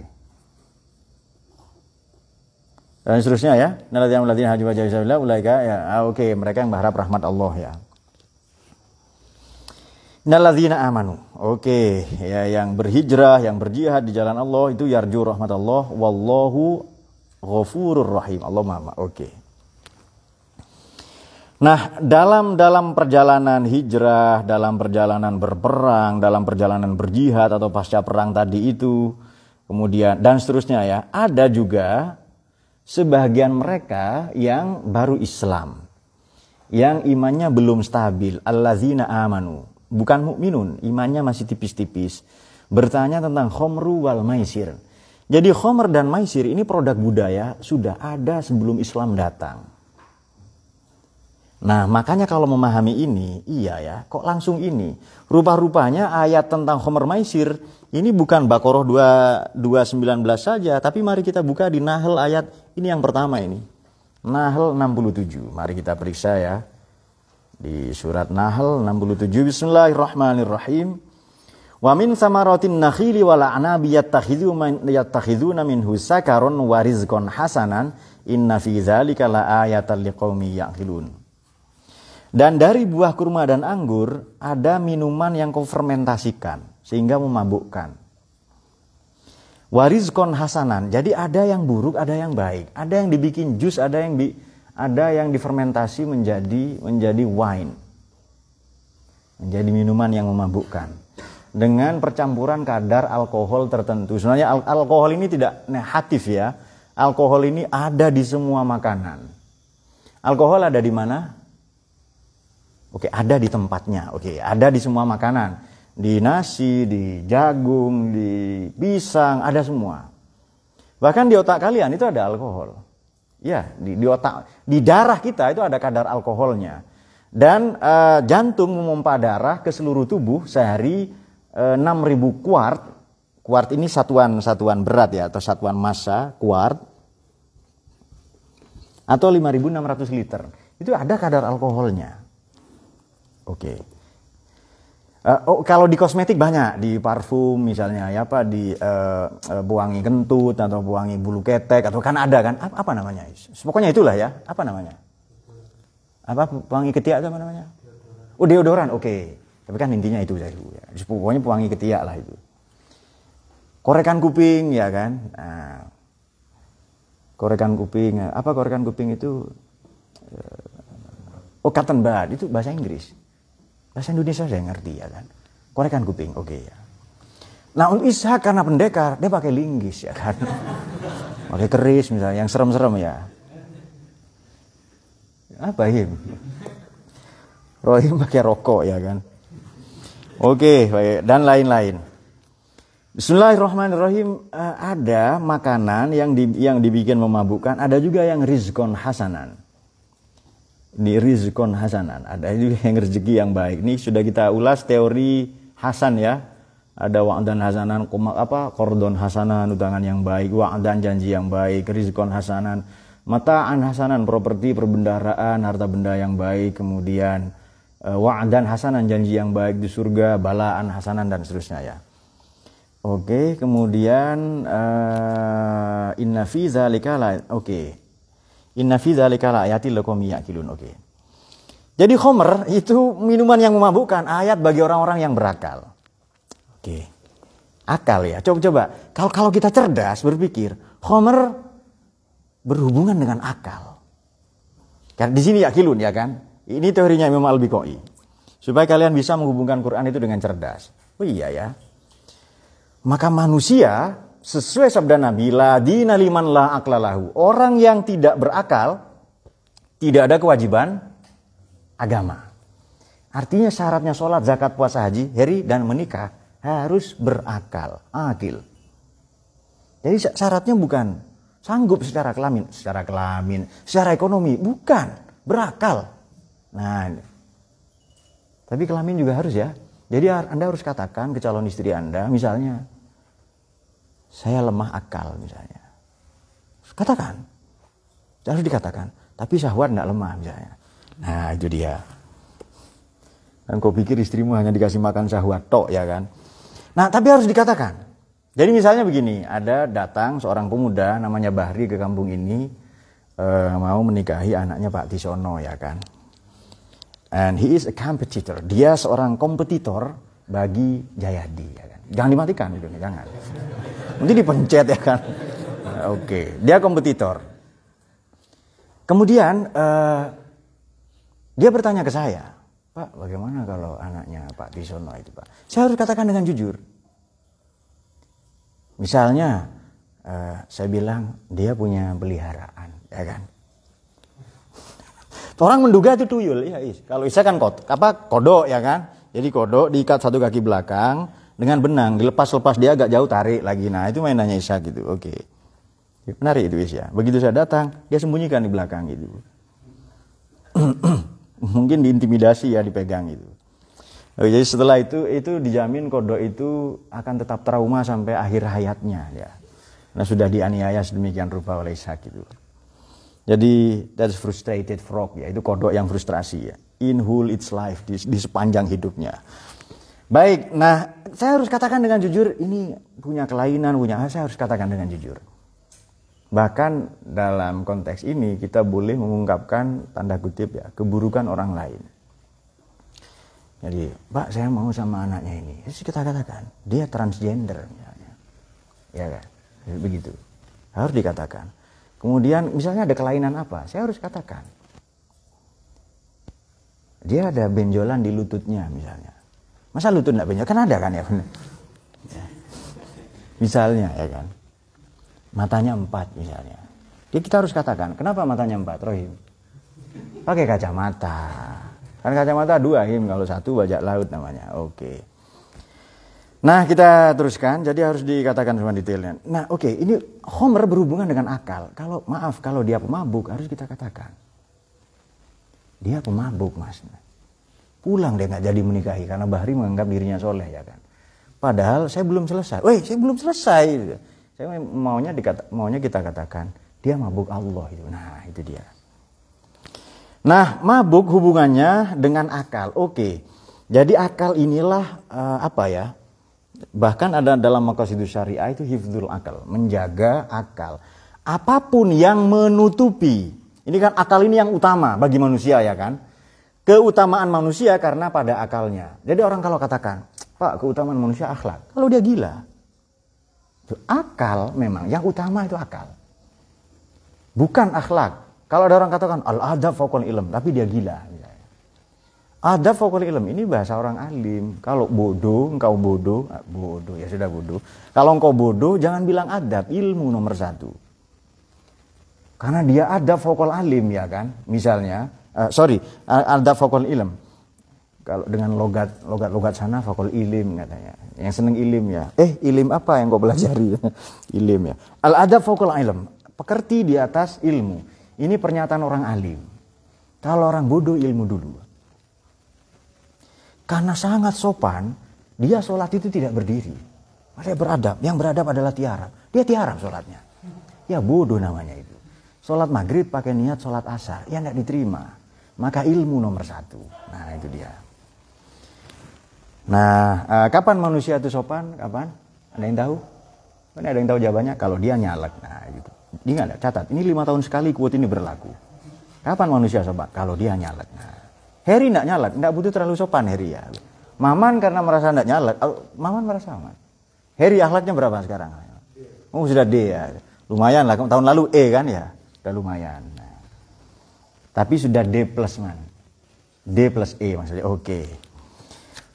dan seterusnya ya. Naladiyam ladina haji wajah isabillah ulaika ya ah, oke okay. mereka yang berharap rahmat Allah ya. Naladina amanu. Oke, okay. ya yang berhijrah, yang berjihad di jalan Allah itu yarju rahmat Allah wallahu ghafurur rahim. Allah Maha. Oke. Okay. Nah, dalam dalam perjalanan hijrah, dalam perjalanan berperang, dalam perjalanan berjihad atau pasca perang tadi itu, kemudian dan seterusnya ya, ada juga sebagian mereka yang baru Islam yang imannya belum stabil allazina amanu bukan mukminun imannya masih tipis-tipis bertanya tentang khomru wal maisir jadi khomer dan maisir ini produk budaya sudah ada sebelum Islam datang Nah makanya kalau memahami ini, iya ya, kok langsung ini. Rupa-rupanya ayat tentang Homer Maisir, ini bukan Bakoroh 2, 219 saja, tapi mari kita buka di nahl ayat ini yang pertama ini. Nahl 67. Mari kita periksa ya. Di surat Nahl 67 Bismillahirrahmanirrahim. Wa min samaratin nakhili wal anabi namin husa sakaron wa rizqan hasanan inna fi dzalika ayat ayatan liqaumi yaqilun. Dan dari buah kurma dan anggur ada minuman yang kau fermentasikan sehingga memabukkan warizkon hasanan. Jadi ada yang buruk, ada yang baik. Ada yang dibikin jus, ada yang di, ada yang difermentasi menjadi menjadi wine. Menjadi minuman yang memabukkan dengan percampuran kadar alkohol tertentu. Sebenarnya al alkohol ini tidak negatif ya. Alkohol ini ada di semua makanan. Alkohol ada di mana? Oke, ada di tempatnya. Oke, ada di semua makanan di nasi, di jagung, di pisang, ada semua. Bahkan di otak kalian itu ada alkohol. Ya, di, di otak, di darah kita itu ada kadar alkoholnya. Dan uh, jantung memompa darah ke seluruh tubuh sehari uh, eh, 6000 kuart. Kuart ini satuan-satuan berat ya atau satuan massa kuart atau 5600 liter. Itu ada kadar alkoholnya. Oke. Okay. Uh, oh, kalau di kosmetik banyak, di parfum misalnya, ya apa di uh, uh, buangi kentut atau buangi bulu ketek atau kan ada kan apa, apa namanya? Pokoknya itulah ya, apa namanya? Apa buangi ketiak itu apa namanya? Oh deodoran, oke. Okay. Tapi kan intinya itu saya dulu ya. ya. Pokoknya buangi ketiak lah itu. Korekan kuping ya kan. Nah, korekan kuping, apa korekan kuping itu? oh cotton bud itu bahasa Inggris. Bahasa Indonesia saya ngerti ya kan. Korekan kuping, oke okay, ya. Nah untuk Ishak karena pendekar, dia pakai linggis ya kan. pakai keris misalnya, yang serem-serem ya. Apa him? Rohim pakai rokok ya kan. Oke, okay, dan lain-lain. Bismillahirrahmanirrahim eh, ada makanan yang yang dibikin memabukkan, ada juga yang rizkon hasanan di rizkon hasanan. Ada juga yang rezeki yang baik. Ini sudah kita ulas teori Hasan ya. Ada wa'dan hasanan, apa kordon hasanan, utangan yang baik, wa'dan janji yang baik, rizkon hasanan, mataan hasanan, properti, perbendaharaan, harta benda yang baik, kemudian eh, wa'dan hasanan, janji yang baik di surga, balaan hasanan, dan seterusnya ya. Oke, kemudian uh, inna fi zalika Oke. Okay. Inna fi dzalika ayati lakum yaqilun. Oke. Jadi khomer itu minuman yang memabukkan, ayat bagi orang-orang yang berakal. Oke. Akal ya. Coba coba. Kalau kalau kita cerdas berpikir, khomer berhubungan dengan akal. Karena di sini akilun ya kan. Ini teorinya Imam al bikoi Supaya kalian bisa menghubungkan Quran itu dengan cerdas. Oh iya ya. Maka manusia sesuai sabda Nabi, la dina liman la aklalahu. Orang yang tidak berakal, tidak ada kewajiban agama. Artinya syaratnya sholat, zakat, puasa, haji, heri, dan menikah harus berakal, akil. Jadi syaratnya bukan sanggup secara kelamin, secara kelamin, secara ekonomi, bukan berakal. Nah, tapi kelamin juga harus ya. Jadi Anda harus katakan ke calon istri Anda, misalnya, saya lemah akal misalnya. Katakan. Harus dikatakan. Tapi syahwat tidak lemah misalnya. Nah itu dia. Dan kau pikir istrimu hanya dikasih makan syahwat tok ya kan. Nah tapi harus dikatakan. Jadi misalnya begini, ada datang seorang pemuda namanya Bahri ke kampung ini Uh, mau menikahi anaknya Pak Tisono ya kan. And he is a competitor. Dia seorang kompetitor bagi Jayadi ya kan. Jangan dimatikan itu jangan nanti dipencet ya kan. Oke, dia kompetitor. Kemudian uh, dia bertanya ke saya, Pak, bagaimana kalau anaknya Pak Bisono itu Pak? Saya harus katakan dengan jujur. Misalnya, uh, saya bilang dia punya peliharaan, ya kan? Orang menduga itu tuyul, ya is. Kalau isa kan kot, apa kodok ya kan? Jadi kodok diikat satu kaki belakang, dengan benang dilepas-lepas dia agak jauh tarik lagi nah itu mainannya Isa gitu oke okay. menarik itu Isa begitu saya datang dia sembunyikan di belakang gitu mungkin diintimidasi ya dipegang gitu oke, oh, jadi setelah itu itu dijamin kodok itu akan tetap trauma sampai akhir hayatnya ya nah sudah dianiaya sedemikian rupa oleh Isa gitu jadi that's frustrated frog ya itu kodok yang frustrasi ya in whole its life di, di sepanjang hidupnya Baik, nah saya harus katakan dengan jujur, ini punya kelainan, punya saya harus katakan dengan jujur. Bahkan dalam konteks ini kita boleh mengungkapkan tanda kutip ya, keburukan orang lain. Jadi, Pak saya mau sama anaknya ini. Terus kita katakan, dia transgender misalnya. Ya kan? Jadi, begitu. Harus dikatakan. Kemudian misalnya ada kelainan apa, saya harus katakan. Dia ada benjolan di lututnya misalnya Masa lutut tidak benjol? Kan ada kan ya Ya. Misalnya ya kan. Matanya empat misalnya. Jadi ya, kita harus katakan, kenapa matanya empat Rohim? Pakai kacamata. Kan kacamata dua Him, kalau satu bajak laut namanya. Oke. Nah kita teruskan, jadi harus dikatakan semua detailnya. Nah oke, ini Homer berhubungan dengan akal. Kalau maaf, kalau dia pemabuk harus kita katakan. Dia pemabuk mas pulang dia nggak jadi menikahi karena Bahri menganggap dirinya soleh ya kan padahal saya belum selesai Woi, saya belum selesai saya maunya dikata maunya kita katakan dia mabuk Allah itu nah itu dia nah mabuk hubungannya dengan akal oke jadi akal inilah uh, apa ya bahkan ada dalam makasidu syariah itu hifdul akal menjaga akal apapun yang menutupi ini kan akal ini yang utama bagi manusia ya kan keutamaan manusia karena pada akalnya. Jadi orang kalau katakan, Pak keutamaan manusia akhlak, kalau dia gila. Itu akal memang, yang utama itu akal. Bukan akhlak. Kalau ada orang katakan, al-adab fokol ilm, tapi dia gila. Adab fokol ilm, ini bahasa orang alim. Kalau bodoh, engkau bodoh, ah, bodoh, ya sudah bodoh. Kalau engkau bodoh, jangan bilang adab, ilmu nomor satu. Karena dia ada fokol alim ya kan, misalnya uh, sorry eh, ada fakul ilm kalau dengan logat logat logat sana fakul ilm katanya yang seneng ilm ya eh ilm apa yang kau pelajari ilm ya al ada fakul ilm pekerti di atas ilmu ini pernyataan orang alim kalau orang bodoh ilmu dulu karena sangat sopan dia sholat itu tidak berdiri dia beradab yang beradab adalah tiara dia tiara sholatnya ya bodoh namanya itu sholat maghrib pakai niat sholat asar ya tidak diterima maka ilmu nomor satu. Nah itu dia. Nah uh, kapan manusia itu sopan? Kapan? Ada yang tahu? Ini ada yang tahu jawabannya? Kalau dia nyalek. Nah itu. Ingat, catat. Ini lima tahun sekali kuat ini berlaku. Kapan manusia sopan? Kalau dia nyalek. Nah, Harry tidak nyalek, tidak butuh terlalu sopan Harry ya. Maman karena merasa tidak nyalek, Maman merasa aman. Harry akhlaknya berapa sekarang? Oh sudah D ya. Lumayan lah, tahun lalu E kan ya. Sudah lumayan tapi sudah D plus man. D plus E maksudnya. Oke. Okay.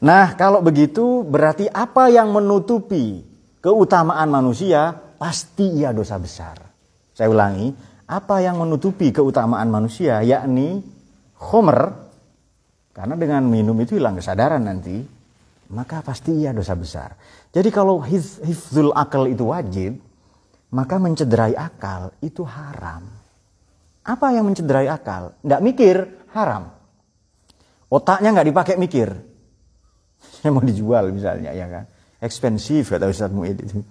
Nah, kalau begitu berarti apa yang menutupi keutamaan manusia pasti ia dosa besar. Saya ulangi, apa yang menutupi keutamaan manusia yakni homer, karena dengan minum itu hilang kesadaran nanti, maka pasti ia dosa besar. Jadi kalau hifzul akal itu wajib, maka mencederai akal itu haram. Apa yang mencederai akal? Tidak mikir, haram. Otaknya nggak dipakai mikir. Saya mau dijual misalnya, ya kan? Ekspensif kata Ustaz Muid itu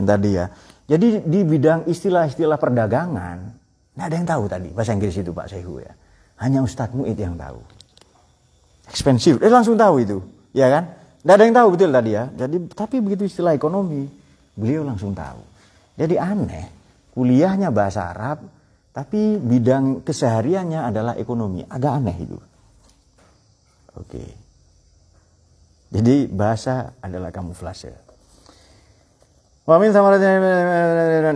yang tadi ya. Jadi di bidang istilah-istilah perdagangan, nggak ada yang tahu tadi bahasa Inggris itu Pak Sehu ya. Hanya Ustaz Muid yang tahu. Ekspensif, dia langsung tahu itu, ya kan? Nggak ada yang tahu betul tadi ya. Jadi tapi begitu istilah ekonomi, beliau langsung tahu. Jadi aneh, kuliahnya bahasa Arab, tapi bidang kesehariannya adalah ekonomi. Agak aneh itu. Oke. Jadi bahasa adalah kamuflase. Wamin sama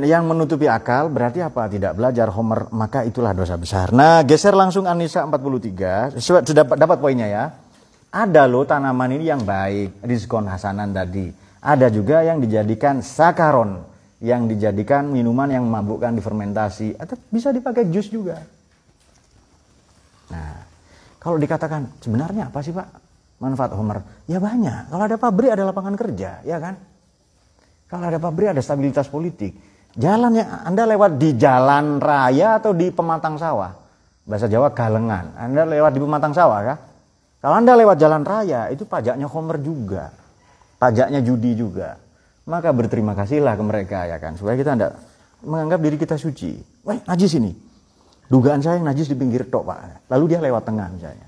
yang menutupi akal berarti apa? Tidak belajar Homer, maka itulah dosa besar. Nah, geser langsung Anissa 43. Sudah dapat poinnya ya. Ada loh tanaman ini yang baik, rizkon hasanan tadi. Ada juga yang dijadikan sakaron, yang dijadikan minuman yang memabukkan difermentasi atau bisa dipakai jus juga. Nah, kalau dikatakan sebenarnya apa sih Pak manfaat Homer? Ya banyak. Kalau ada pabrik ada lapangan kerja, ya kan? Kalau ada pabrik ada stabilitas politik. Jalan yang Anda lewat di jalan raya atau di pematang sawah? Bahasa Jawa galengan. Anda lewat di pematang sawah kah? Kalau Anda lewat jalan raya itu pajaknya Homer juga. Pajaknya judi juga maka berterima kasihlah ke mereka ya kan supaya kita tidak menganggap diri kita suci wah najis ini dugaan saya yang najis di pinggir tok pak lalu dia lewat tengah misalnya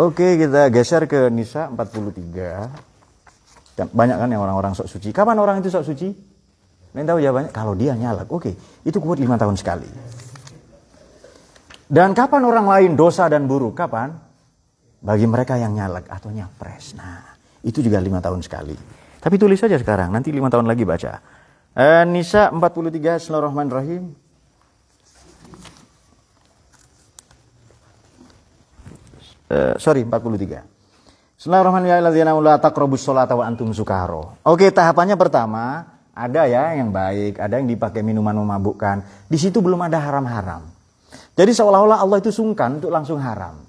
oke kita geser ke Nisa 43 ya, banyak kan yang orang-orang sok suci kapan orang itu sok suci Lain tahu jawabannya kalau dia nyalak oke itu kuat lima tahun sekali dan kapan orang lain dosa dan buruk kapan bagi mereka yang nyalak atau nyapres nah itu juga lima tahun sekali tapi tulis saja sekarang, nanti lima tahun lagi baca. Eh, Nisa 43, Bismillahirrahmanirrahim. Uh, sorry, 43. Bismillahirrahmanirrahim. Oke, tahapannya pertama, ada ya yang baik, ada yang dipakai minuman memabukkan. Di situ belum ada haram-haram. Jadi seolah-olah Allah itu sungkan untuk langsung haram.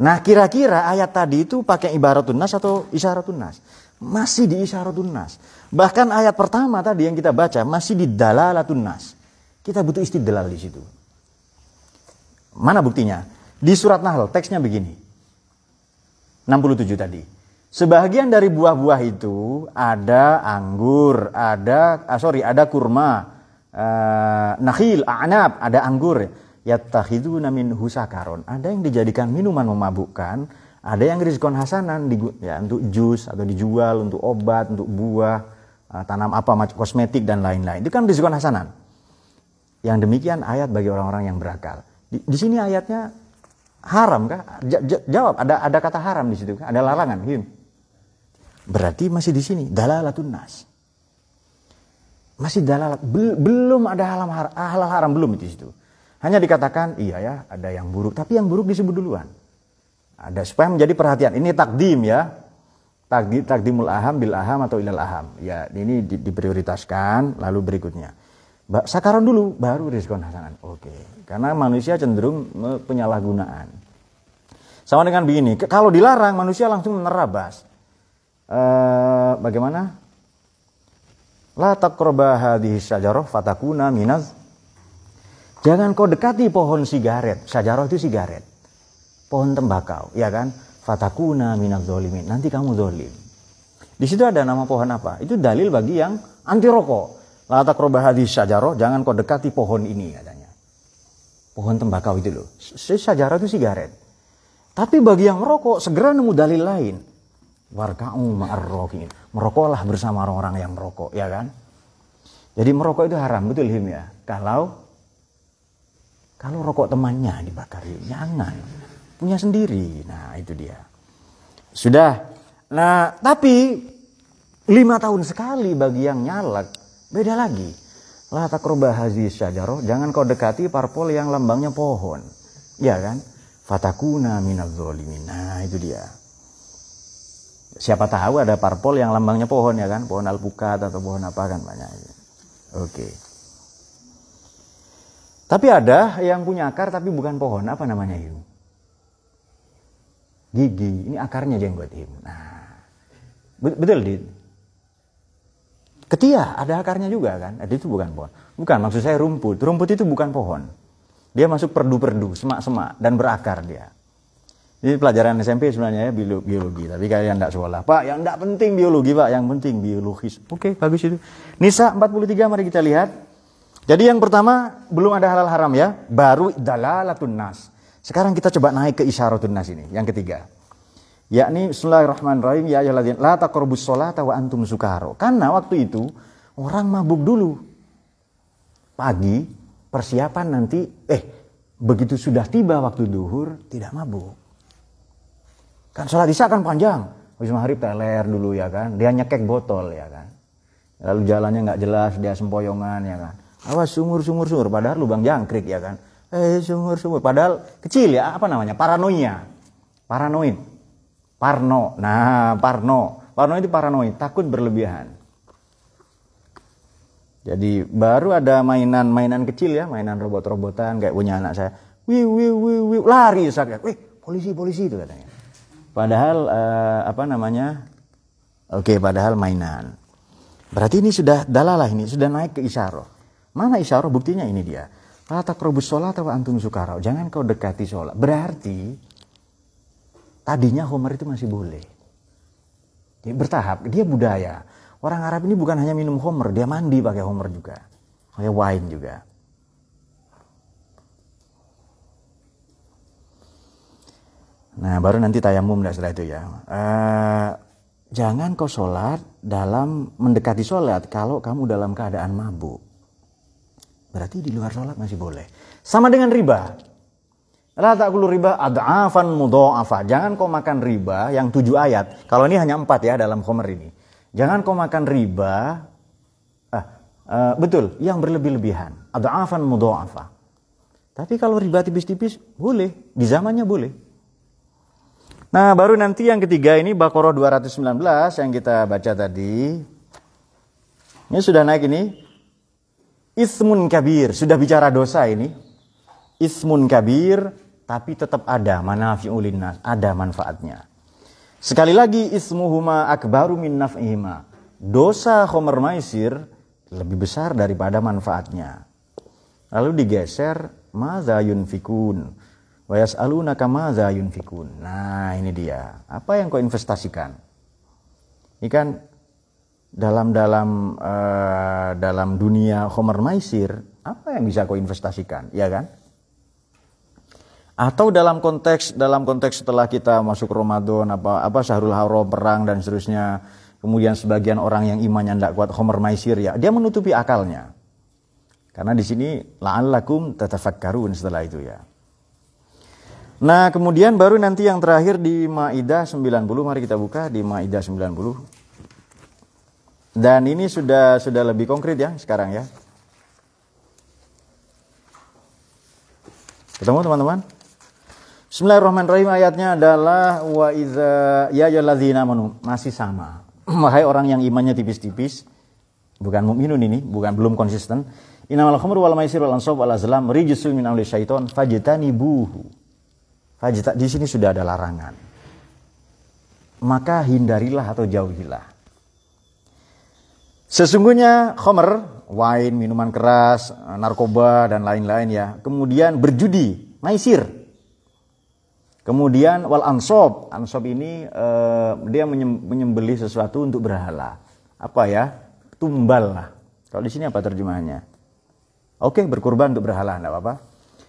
Nah kira-kira ayat tadi itu pakai ibarat tunas atau isyarat tunas Masih di isyarat tunas Bahkan ayat pertama tadi yang kita baca masih di dalalatun tunas. Kita butuh istidlal di situ. Mana buktinya? Di surat Nahl teksnya begini. 67 tadi. Sebagian dari buah-buah itu ada anggur, ada ah, sorry ada kurma, eh, nakhil, anab, ada anggur yattakhiduna min husakaron. Ada yang dijadikan minuman memabukkan, ada yang rizkon hasanan ya, untuk jus atau dijual untuk obat, untuk buah, eh, tanam apa macam kosmetik dan lain-lain. Itu kan rizkon hasanan. Yang demikian ayat bagi orang-orang yang berakal. Di, di sini ayatnya haram kah? J -j Jawab, ada ada kata haram di situ, kah? ada larangan. Hiun. Berarti masih di sini dalalatun nas. Masih dalalat, bel belum ada halal haram, halal haram belum di situ. Hanya dikatakan, iya ya, ada yang buruk, tapi yang buruk disebut duluan. Ada supaya menjadi perhatian. Ini takdim ya. Takdim, takdimul aham bil aham atau ilal aham. Ya, ini di, diprioritaskan lalu berikutnya. Sakaron dulu baru rizkon hasanan. Oke. Karena manusia cenderung penyalahgunaan. Sama dengan begini, kalau dilarang manusia langsung menerabas. E, eh, bagaimana? La taqrabu hadhihi fatakuna minaz Jangan kau dekati pohon sigaret. Sajarah itu sigaret. Pohon tembakau, ya kan? Fatakuna minak dolimin. Nanti kamu dolim. Di situ ada nama pohon apa? Itu dalil bagi yang anti rokok. Lata takrobah hadis sajaroh, jangan kau dekati pohon ini katanya. Pohon tembakau itu loh. Sajarah itu sigaret. Tapi bagi yang merokok, segera nemu dalil lain. Warka'u ma'arrokin. Merokoklah bersama orang-orang yang merokok, ya kan? Jadi merokok itu haram, betul Him ya? Kalau kalau rokok temannya dibakar, jangan. Punya sendiri. Nah, itu dia. Sudah. Nah, tapi lima tahun sekali bagi yang nyalak, beda lagi. La takroba hazi syajaroh, jangan kau dekati parpol yang lambangnya pohon. Ya kan? Fatakuna minal Nah, itu dia. Siapa tahu ada parpol yang lambangnya pohon ya kan? Pohon alpukat atau pohon apa kan banyak. Oke. Okay. Tapi ada yang punya akar tapi bukan pohon. Apa namanya itu? Gigi. Ini akarnya jenggot Im. Nah, betul Dit. Ketia ada akarnya juga kan. Jadi nah, itu bukan pohon. Bukan maksud saya rumput. Rumput itu bukan pohon. Dia masuk perdu-perdu, semak-semak dan berakar dia. Ini pelajaran SMP sebenarnya ya biologi, tapi kalian tidak sekolah. Pak, yang tidak penting biologi, Pak, yang penting biologis. Oke, okay, bagus itu. Nisa 43 mari kita lihat. Jadi yang pertama belum ada halal haram ya, baru dalalatun nas. Sekarang kita coba naik ke isyaratun nas ini, yang ketiga. Yakni Bismillahirrahmanirrahim ya ayyuhalladzina la taqrabus sholata wa antum sukaro. Karena waktu itu orang mabuk dulu. Pagi persiapan nanti eh begitu sudah tiba waktu duhur tidak mabuk. Kan sholat isya kan panjang. Habis maghrib teler dulu ya kan. Dia nyekek botol ya kan. Lalu jalannya nggak jelas, dia sempoyongan ya kan awas sumur sumur sumur padahal lubang jangkrik ya kan eh sumur sumur padahal kecil ya apa namanya paranoia paranoid parno nah parno parno itu paranoid takut berlebihan jadi baru ada mainan-mainan kecil ya mainan robot-robotan kayak punya anak saya wih wih wih wih lari saat wih polisi polisi itu katanya padahal eh, apa namanya oke padahal mainan berarti ini sudah dalalah ini sudah naik ke isyarat Mana isyarah buktinya ini dia. Lata probus sholat atau antum sukarau. Jangan kau dekati sholat. Berarti tadinya Homer itu masih boleh. Jadi bertahap. Dia budaya. Orang Arab ini bukan hanya minum Homer. Dia mandi pakai Homer juga. Pakai wine juga. Nah baru nanti tayamum dah setelah itu ya. Uh, jangan kau sholat dalam mendekati sholat kalau kamu dalam keadaan mabuk. Berarti di luar sholat masih boleh. Sama dengan riba. Rata kulu riba ad'afan mudo'afa. Jangan kau makan riba yang tujuh ayat. Kalau ini hanya empat ya dalam komer ini. Jangan kau makan riba. Ah, uh, betul, yang berlebih-lebihan. Ad'afan mudo'afa. Tapi kalau riba tipis-tipis, boleh. Di zamannya boleh. Nah, baru nanti yang ketiga ini Baqarah 219 yang kita baca tadi. Ini sudah naik ini, Ismun kabir, sudah bicara dosa ini. Ismun kabir, tapi tetap ada manafi'ulinnas, ada manfaatnya. Sekali lagi, ismuhuma akbaru min naf'ihima. Dosa khomer maisir lebih besar daripada manfaatnya. Lalu digeser, maza yunfikun. Wa yas'alunaka maza yunfikun. Nah, ini dia. Apa yang kau investasikan? Ikan dalam dalam uh, dalam dunia Homer Maisir apa yang bisa kau investasikan ya kan atau dalam konteks dalam konteks setelah kita masuk Ramadan apa apa Syahrul Haram perang dan seterusnya kemudian sebagian orang yang imannya tidak kuat Homer Maisir ya dia menutupi akalnya karena di sini la'allakum tatafakkarun setelah itu ya Nah, kemudian baru nanti yang terakhir di Maidah 90 mari kita buka di Maidah 90 dan ini sudah sudah lebih konkret ya sekarang ya. Ketemu teman-teman? Bismillahirrahmanirrahim ayatnya adalah wa iza ya yalladzina amanu masih sama. Wahai orang yang imannya tipis-tipis, bukan mukminun ini, bukan belum konsisten. Innamal khamru wal maisir wal ansab wal azlam rijsun min amali syaiton fajtanibuhu. Fajta di sini sudah ada larangan. Maka hindarilah atau jauhilah. Sesungguhnya khomer, wine, minuman keras, narkoba dan lain-lain ya. Kemudian berjudi, maisir. Kemudian wal ansob, ansob ini uh, dia menyembeli sesuatu untuk berhala. Apa ya? Tumbal lah. Kalau di sini apa terjemahannya? Oke, berkurban untuk berhala, enggak apa-apa.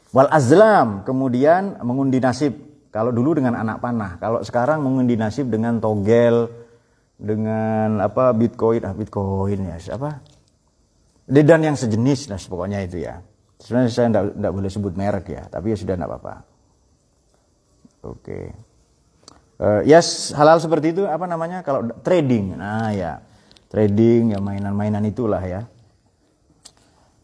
Wal azlam, kemudian mengundi nasib. Kalau dulu dengan anak panah, kalau sekarang mengundi nasib dengan togel, dengan apa Bitcoin ah Bitcoin ya apa dan yang sejenis lah pokoknya itu ya sebenarnya saya tidak boleh sebut merek ya tapi ya sudah tidak apa-apa oke okay. uh, eh, yes halal seperti itu apa namanya kalau trading nah ya trading ya mainan-mainan itulah ya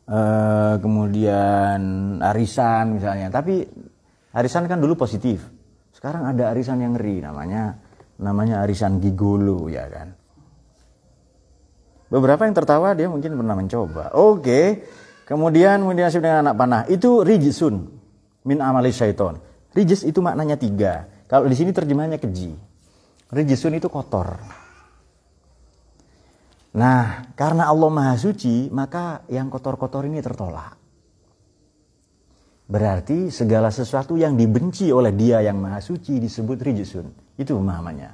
uh, kemudian arisan misalnya tapi arisan kan dulu positif sekarang ada arisan yang ngeri namanya namanya arisan gigolo ya kan beberapa yang tertawa dia mungkin pernah mencoba oke kemudian kemudian dengan anak panah itu rijisun min amali syaiton rijis itu maknanya tiga kalau di sini terjemahannya keji rijisun itu kotor nah karena Allah maha suci maka yang kotor-kotor ini tertolak berarti segala sesuatu yang dibenci oleh dia yang maha suci disebut rijisun itu pemahamannya.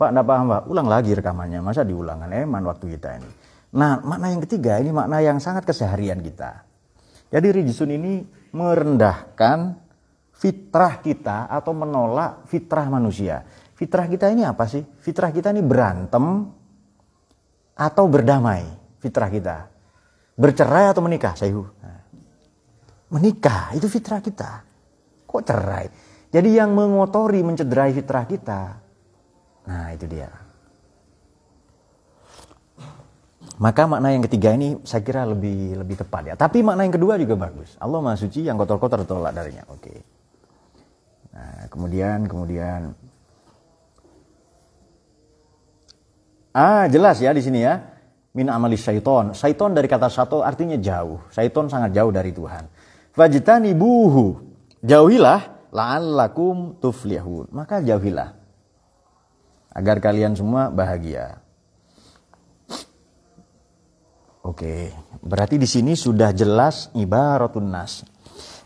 Pak, enggak paham, Pak. Ulang lagi rekamannya. Masa diulangan? Eman waktu kita ini. Nah, makna yang ketiga ini makna yang sangat keseharian kita. Jadi rijisun ini merendahkan fitrah kita atau menolak fitrah manusia. Fitrah kita ini apa sih? Fitrah kita ini berantem atau berdamai. Fitrah kita. Bercerai atau menikah, sayuh nah, Menikah, itu fitrah kita. Kok cerai? Jadi yang mengotori, mencederai fitrah kita. Nah, itu dia. Maka makna yang ketiga ini saya kira lebih lebih tepat ya. Tapi makna yang kedua juga bagus. Allah Maha Suci yang kotor-kotor tolak darinya. Oke. Nah, kemudian kemudian Ah, jelas ya di sini ya. Min amali syaiton. Syaiton dari kata satu artinya jauh. Syaiton sangat jauh dari Tuhan. Fajitani buhu. Jauhilah la'allakum tuflihun. Maka jauhilah agar kalian semua bahagia. Oke, berarti di sini sudah jelas ibaratun nas.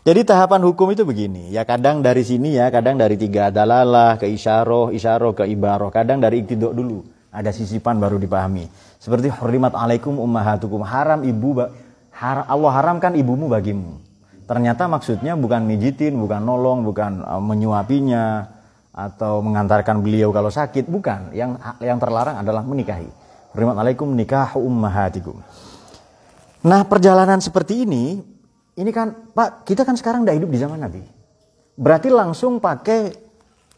Jadi tahapan hukum itu begini, ya kadang dari sini ya, kadang dari tiga dalalah ke isyarah, isyarah ke ibaroh, kadang dari iktidok dulu. Ada sisipan baru dipahami. Seperti hurrimat alaikum ummahatukum, haram ibu haram, Allah haramkan ibumu bagimu ternyata maksudnya bukan mijitin, bukan nolong, bukan e, menyuapinya atau mengantarkan beliau kalau sakit, bukan. Yang yang terlarang adalah menikahi. Assalamualaikum nikah ummahatikum. Nah, perjalanan seperti ini ini kan Pak, kita kan sekarang udah hidup di zaman Nabi. Berarti langsung pakai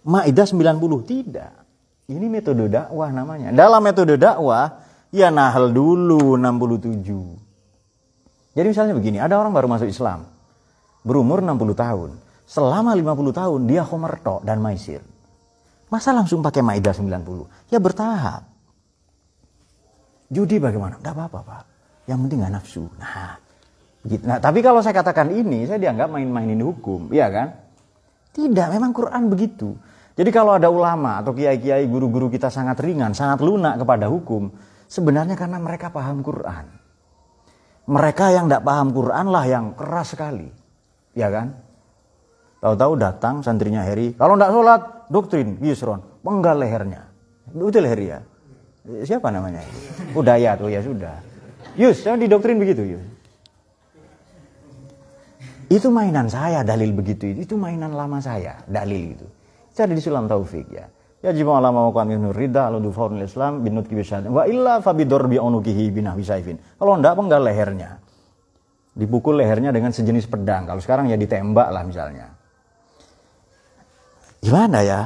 Maidah 90 tidak. Ini metode dakwah namanya. Dalam metode dakwah ya nahal dulu 67. Jadi misalnya begini, ada orang baru masuk Islam berumur 60 tahun. Selama 50 tahun dia Homer dan Maisir. Masa langsung pakai Maida 90? Ya bertahap. Judi bagaimana? Enggak apa-apa, Pak. Yang penting enggak nafsu. Nah, begitu. Nah, tapi kalau saya katakan ini, saya dianggap main-mainin hukum, iya kan? Tidak, memang Quran begitu. Jadi kalau ada ulama atau kiai-kiai guru-guru kita sangat ringan, sangat lunak kepada hukum, sebenarnya karena mereka paham Quran. Mereka yang tidak paham Quran lah yang keras sekali ya kan? Tahu-tahu datang santrinya Heri, kalau tidak sholat, doktrin, Yusron, penggal lehernya. Betul Heri ya? Siapa namanya? Udah ya tuh, ya sudah. Yus, saya didoktrin begitu, Yus. Itu mainan saya, dalil begitu. Itu Itu mainan lama saya, dalil itu. Saya ada di Sulam Taufik ya. Ya jima ulama wa kami nur rida lalu dufaun Islam binut kibisan wa illa fa bidorbi onukihi bin Kalau ndak penggal lehernya dipukul lehernya dengan sejenis pedang. Kalau sekarang ya ditembak lah misalnya. Gimana ya?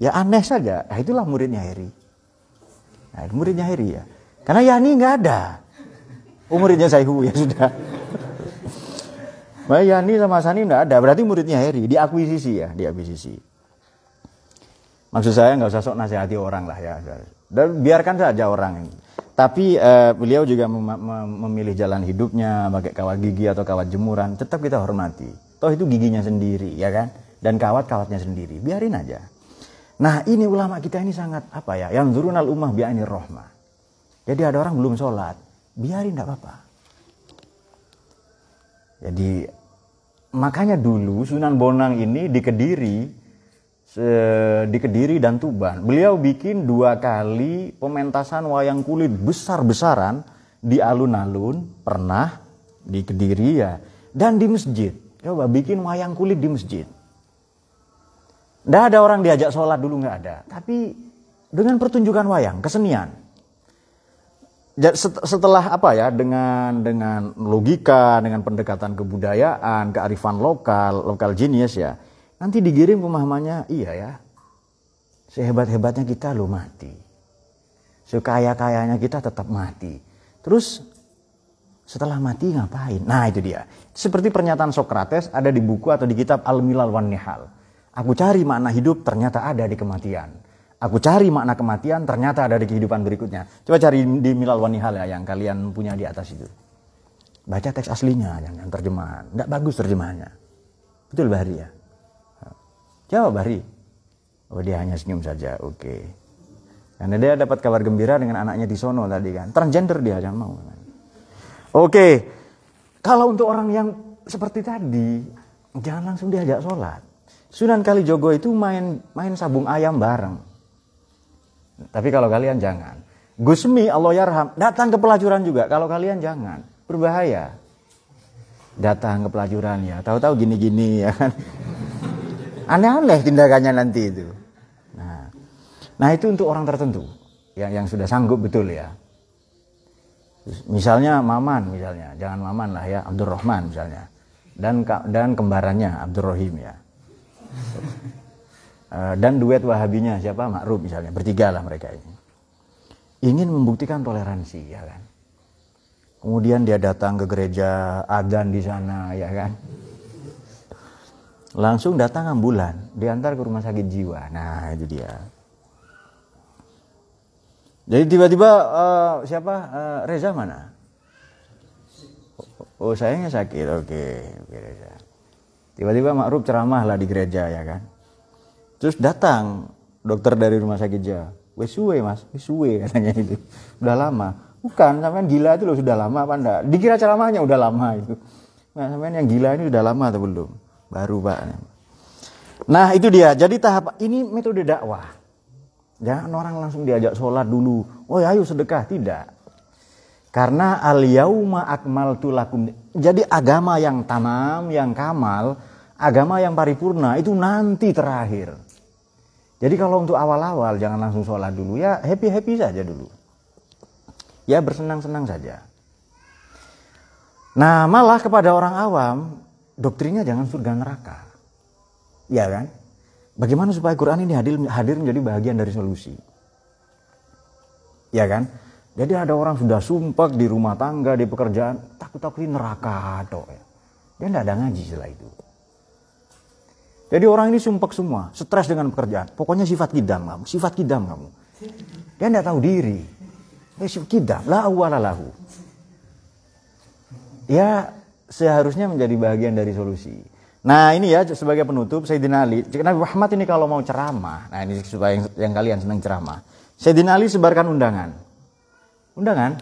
Ya aneh saja. Nah, itulah muridnya Heri. Nah, muridnya Heri ya. Karena Yani nggak ada. Oh muridnya Saihu ya sudah. Nah, Yani sama Sani nggak ada. Berarti muridnya Heri diakuisisi ya, diakuisisi. Maksud saya nggak usah sok nasihati orang lah ya. Dan biarkan saja orang ini. Tapi uh, beliau juga mem mem memilih jalan hidupnya pakai kawat gigi atau kawat jemuran, tetap kita hormati. Toh itu giginya sendiri, ya kan? Dan kawat-kawatnya sendiri, biarin aja. Nah ini ulama kita ini sangat apa ya? Yang zurunal ummah ini rohma. Jadi ada orang belum sholat, biarin tidak apa-apa. Jadi makanya dulu Sunan Bonang ini di Kediri Eh, di Kediri dan Tuban. Beliau bikin dua kali pementasan wayang kulit besar-besaran di alun-alun, pernah di Kediri ya, dan di masjid. Coba bikin wayang kulit di masjid. Tidak ada orang diajak sholat dulu nggak ada, tapi dengan pertunjukan wayang, kesenian. Setelah apa ya, dengan dengan logika, dengan pendekatan kebudayaan, kearifan lokal, lokal genius ya Nanti digiring pemahamannya, iya ya. Sehebat-hebatnya kita lo mati. Sekaya-kayanya kita tetap mati. Terus setelah mati ngapain? Nah itu dia. Seperti pernyataan Socrates ada di buku atau di kitab Al-Milal wan Nihal. Aku cari makna hidup ternyata ada di kematian. Aku cari makna kematian ternyata ada di kehidupan berikutnya. Coba cari di Milal wan Nihal ya yang kalian punya di atas itu. Baca teks aslinya, yang terjemahan. Tidak bagus terjemahannya. Betul Bahari ya? Jawab Bari. Oh dia hanya senyum saja, oke. Okay. Karena dia dapat kabar gembira dengan anaknya di sono tadi kan. Transgender dia jangan mau. Oke. Okay. Kalau untuk orang yang seperti tadi, jangan langsung diajak sholat. Sunan Kalijogo itu main main sabung ayam bareng. Tapi kalau kalian jangan. Gusmi Allah Yarham datang ke pelacuran juga. Kalau kalian jangan, berbahaya. Datang ke pelacuran ya. Tahu-tahu gini-gini ya kan. Aneh-aneh tindakannya nanti itu. Nah, nah itu untuk orang tertentu yang yang sudah sanggup betul ya. Misalnya Maman misalnya, jangan Maman lah ya, Abdurrahman misalnya. Dan dan kembarannya Abdurrahim ya. Eh, dan duet Wahabinya siapa? Makruf misalnya, bertiga lah mereka ini. Ingin membuktikan toleransi ya kan. Kemudian dia datang ke gereja, Agan di sana ya kan langsung datang ambulan diantar ke rumah sakit jiwa nah itu dia jadi tiba-tiba uh, siapa uh, Reza mana oh, oh sayangnya sakit oke okay. Reza tiba-tiba Ma'ruf ceramah lah di gereja ya kan terus datang dokter dari rumah sakit jiwa wes suwe mas wes suwe katanya itu udah lama bukan sampean gila itu loh sudah lama apa enggak dikira ceramahnya udah lama itu nah sampean yang gila ini udah lama atau belum baru pak nah itu dia jadi tahap ini metode dakwah jangan orang langsung diajak sholat dulu oh ya ayo sedekah tidak karena al yauma akmal tulakum. jadi agama yang tanam, yang kamal agama yang paripurna itu nanti terakhir jadi kalau untuk awal-awal jangan langsung sholat dulu ya happy-happy saja dulu ya bersenang-senang saja. Nah, malah kepada orang awam doktrinnya jangan surga neraka. Ya kan? Bagaimana supaya Quran ini hadir hadir menjadi bagian dari solusi? Ya kan? Jadi ada orang sudah sumpah di rumah tangga, di pekerjaan, takut-takutin neraka dok. Ya. Dia tidak ada ngaji setelah itu. Jadi orang ini sumpah semua, stres dengan pekerjaan. Pokoknya sifat kidam kamu, sifat kidam kamu. Dia tidak tahu diri. Eh, sifat kidam, la lahu. Ya seharusnya menjadi bagian dari solusi. Nah ini ya sebagai penutup Sayyidina Ali, Nabi Muhammad ini kalau mau ceramah, nah ini supaya yang, yang kalian senang ceramah. Sayyidina Ali sebarkan undangan. Undangan.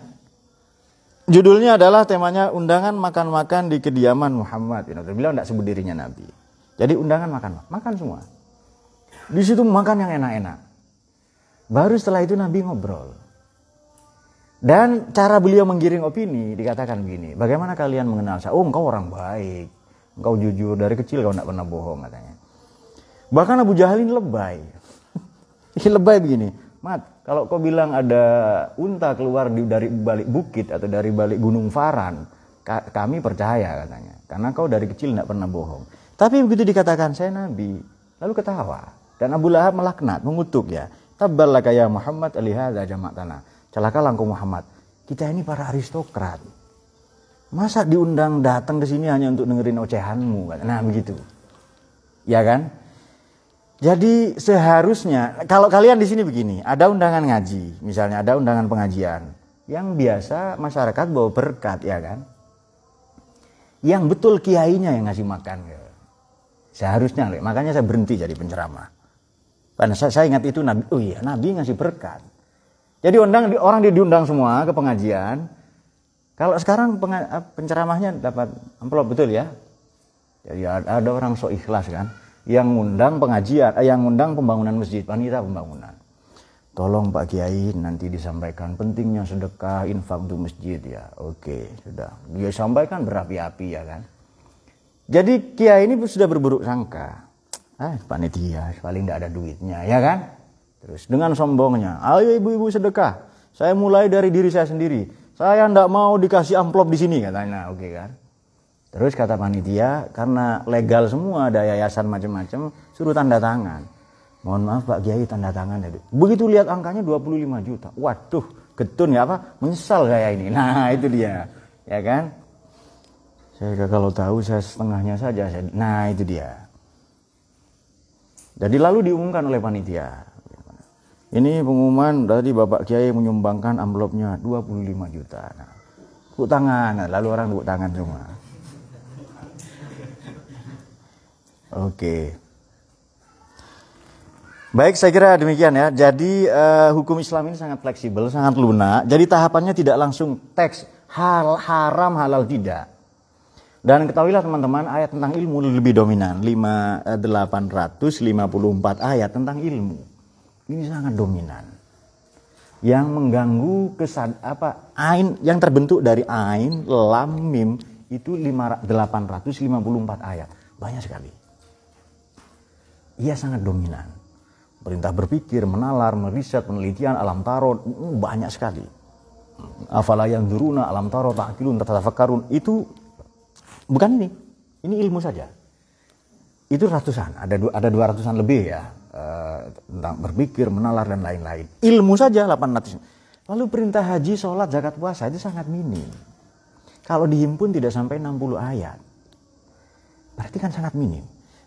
Judulnya adalah temanya undangan makan-makan di kediaman Muhammad. Ya, beliau tidak sebut dirinya Nabi. Jadi undangan makan, makan semua. Di situ makan yang enak-enak. Baru setelah itu Nabi ngobrol. Dan cara beliau menggiring opini dikatakan begini, bagaimana kalian mengenal saya? Oh engkau orang baik, engkau jujur dari kecil kau tidak pernah bohong katanya. Bahkan Abu Jahal ini lebay. lebay begini, Mat, kalau kau bilang ada unta keluar di, dari balik bukit atau dari balik gunung Faran, ka, kami percaya katanya. Karena kau dari kecil tidak pernah bohong. Tapi begitu dikatakan saya nabi, lalu ketawa. Dan Abu Lahab melaknat, mengutuk ya. Tabbalaka kaya Muhammad alihada jamak tanah celaka langkung Muhammad kita ini para aristokrat masa diundang datang ke sini hanya untuk dengerin ocehanmu nah begitu ya kan jadi seharusnya kalau kalian di sini begini, ada undangan ngaji, misalnya ada undangan pengajian yang biasa masyarakat bawa berkat ya kan. Yang betul kiainya yang ngasih makan. Ya. Seharusnya, makanya saya berhenti jadi penceramah. Karena saya, saya ingat itu Nabi, oh iya Nabi ngasih berkat. Jadi undang orang diundang semua ke pengajian. Kalau sekarang eh, penceramahnya dapat amplop betul ya. Jadi ada orang so ikhlas kan yang undang pengajian, eh, yang undang pembangunan masjid, wanita pembangunan. Tolong Pak Kiai nanti disampaikan pentingnya sedekah, infak untuk masjid ya. Oke, sudah. Dia sampaikan berapi-api ya kan. Jadi Kiai ini sudah berburuk sangka. Ah, panitia paling tidak ada duitnya ya kan Terus dengan sombongnya, ayo ibu-ibu sedekah. Saya mulai dari diri saya sendiri. Saya ndak mau dikasih amplop di sini katanya. Nah, oke okay, kan? Terus kata panitia, karena legal semua ada yayasan macam-macam, suruh tanda tangan. Mohon maaf Pak Kiai tanda tangan tadi. Ya, Begitu lihat angkanya 25 juta. Waduh, getun ya apa? Menyesal saya ini. Nah, itu dia. Ya kan? Saya kalau tahu saya setengahnya saja. nah itu dia. Jadi lalu diumumkan oleh panitia. Ini pengumuman tadi Bapak Kiai menyumbangkan amplopnya 25 juta. Nah, tepuk tangan, nah, lalu orang tepuk tangan semua. Oke. Okay. Baik, saya kira demikian ya. Jadi uh, hukum Islam ini sangat fleksibel, sangat lunak. Jadi tahapannya tidak langsung teks hal haram halal tidak. Dan ketahuilah teman-teman, ayat tentang ilmu lebih dominan, 854 eh, ayat tentang ilmu ini sangat dominan yang mengganggu kesan apa ain yang terbentuk dari ain lam mim itu 854 ayat banyak sekali ia sangat dominan perintah berpikir menalar meriset penelitian alam tarot hmm, banyak sekali afala yang duruna alam tarot takilun tatafakarun itu bukan ini ini ilmu saja itu ratusan ada ada dua ratusan lebih ya tentang eh, berpikir, menalar dan lain-lain. Ilmu saja 800. Lalu perintah haji, sholat, zakat, puasa itu sangat minim. Kalau dihimpun tidak sampai 60 ayat. Berarti kan sangat minim.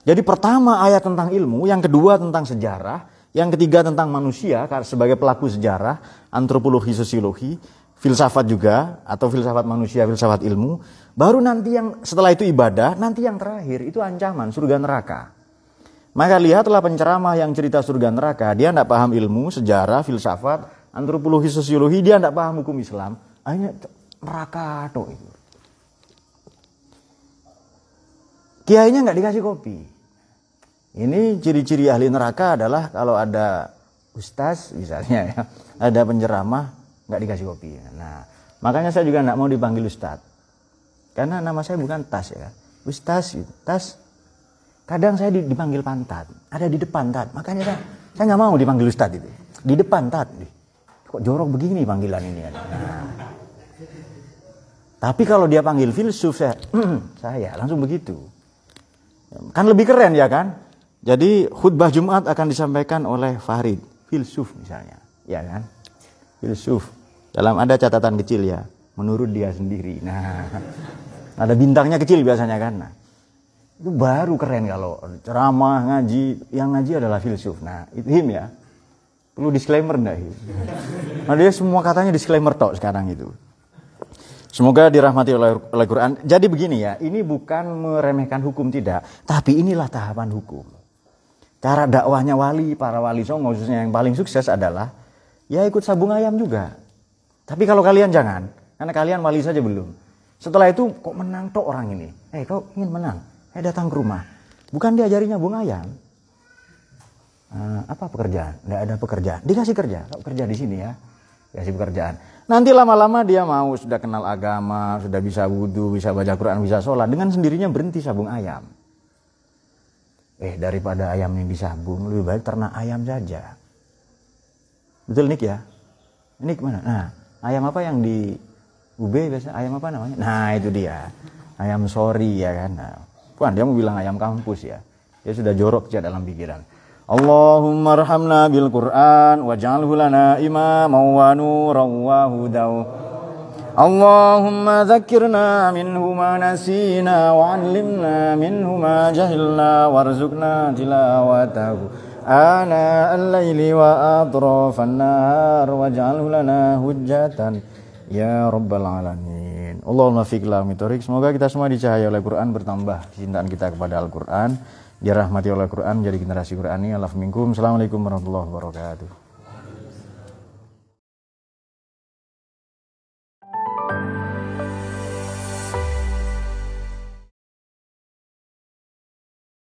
Jadi pertama ayat tentang ilmu, yang kedua tentang sejarah, yang ketiga tentang manusia sebagai pelaku sejarah, antropologi, sosiologi, filsafat juga atau filsafat manusia, filsafat ilmu. Baru nanti yang setelah itu ibadah, nanti yang terakhir itu ancaman surga neraka. Maka lihatlah penceramah yang cerita surga neraka, dia tidak paham ilmu, sejarah, filsafat, antropologi, sosiologi, dia tidak paham hukum Islam. Hanya neraka tuh itu. Kiainya nggak dikasih kopi. Ini ciri-ciri ahli neraka adalah kalau ada ustaz misalnya ya, ada penceramah nggak dikasih kopi. Nah, makanya saya juga nggak mau dipanggil ustaz. Karena nama saya bukan Tas ya. Ustaz, gitu. Tas Kadang saya dipanggil pantat, ada di depan tat. Makanya saya saya nggak mau dipanggil ustad itu. Di depan tat. Kok jorok begini panggilan ini? Nah. Tapi kalau dia panggil filsuf saya, hmm, saya langsung begitu. Kan lebih keren ya kan? Jadi khutbah Jumat akan disampaikan oleh Farid, filsuf misalnya, ya kan? Filsuf. Dalam ada catatan kecil ya, menurut dia sendiri. Nah, ada bintangnya kecil biasanya kan. Nah, itu baru keren kalau ceramah ngaji yang ngaji adalah filsuf nah itu him ya perlu disclaimer ndak him nah dia semua katanya disclaimer tok sekarang itu semoga dirahmati oleh, oleh Quran jadi begini ya ini bukan meremehkan hukum tidak tapi inilah tahapan hukum cara dakwahnya wali para wali songo khususnya yang paling sukses adalah ya ikut sabung ayam juga tapi kalau kalian jangan karena kalian wali saja belum setelah itu kok menang tok orang ini eh hey, kau ingin menang Eh datang ke rumah, bukan diajarinya bunga ayam. Uh, eh, apa pekerjaan? Tidak ada pekerjaan. Dikasih kerja, kau kerja di sini ya. Dikasih pekerjaan. Nanti lama-lama dia mau sudah kenal agama, sudah bisa wudhu, bisa baca Quran, bisa sholat. Dengan sendirinya berhenti sabung ayam. Eh daripada ayam yang disabung, lebih baik ternak ayam saja. Betul Nick ya? ini mana? Nah, ayam apa yang di UB biasa ayam apa namanya? Nah itu dia. Ayam sorry ya kan. Nah, Puan, dia mau bilang ayam kampus ya. Dia sudah jorok ya dalam pikiran. Allahumma arhamna bil Qur'an ja'alhu lana imaman wa nuran wa hudaw. Allahumma zakkirna minhu ma nasina wa 'allimna minhu ma jahilna warzuqna tilawatahu. wa الليل nahar wa ja'alhu lana hujjatan ya rabbal alamin. Allahumma fiqla mitorik. Semoga kita semua dicahaya oleh Quran bertambah cintaan kita kepada Al-Quran. Dirahmati oleh Quran menjadi generasi Qurani. Alhamdulillah. minkum. Assalamualaikum warahmatullahi wabarakatuh.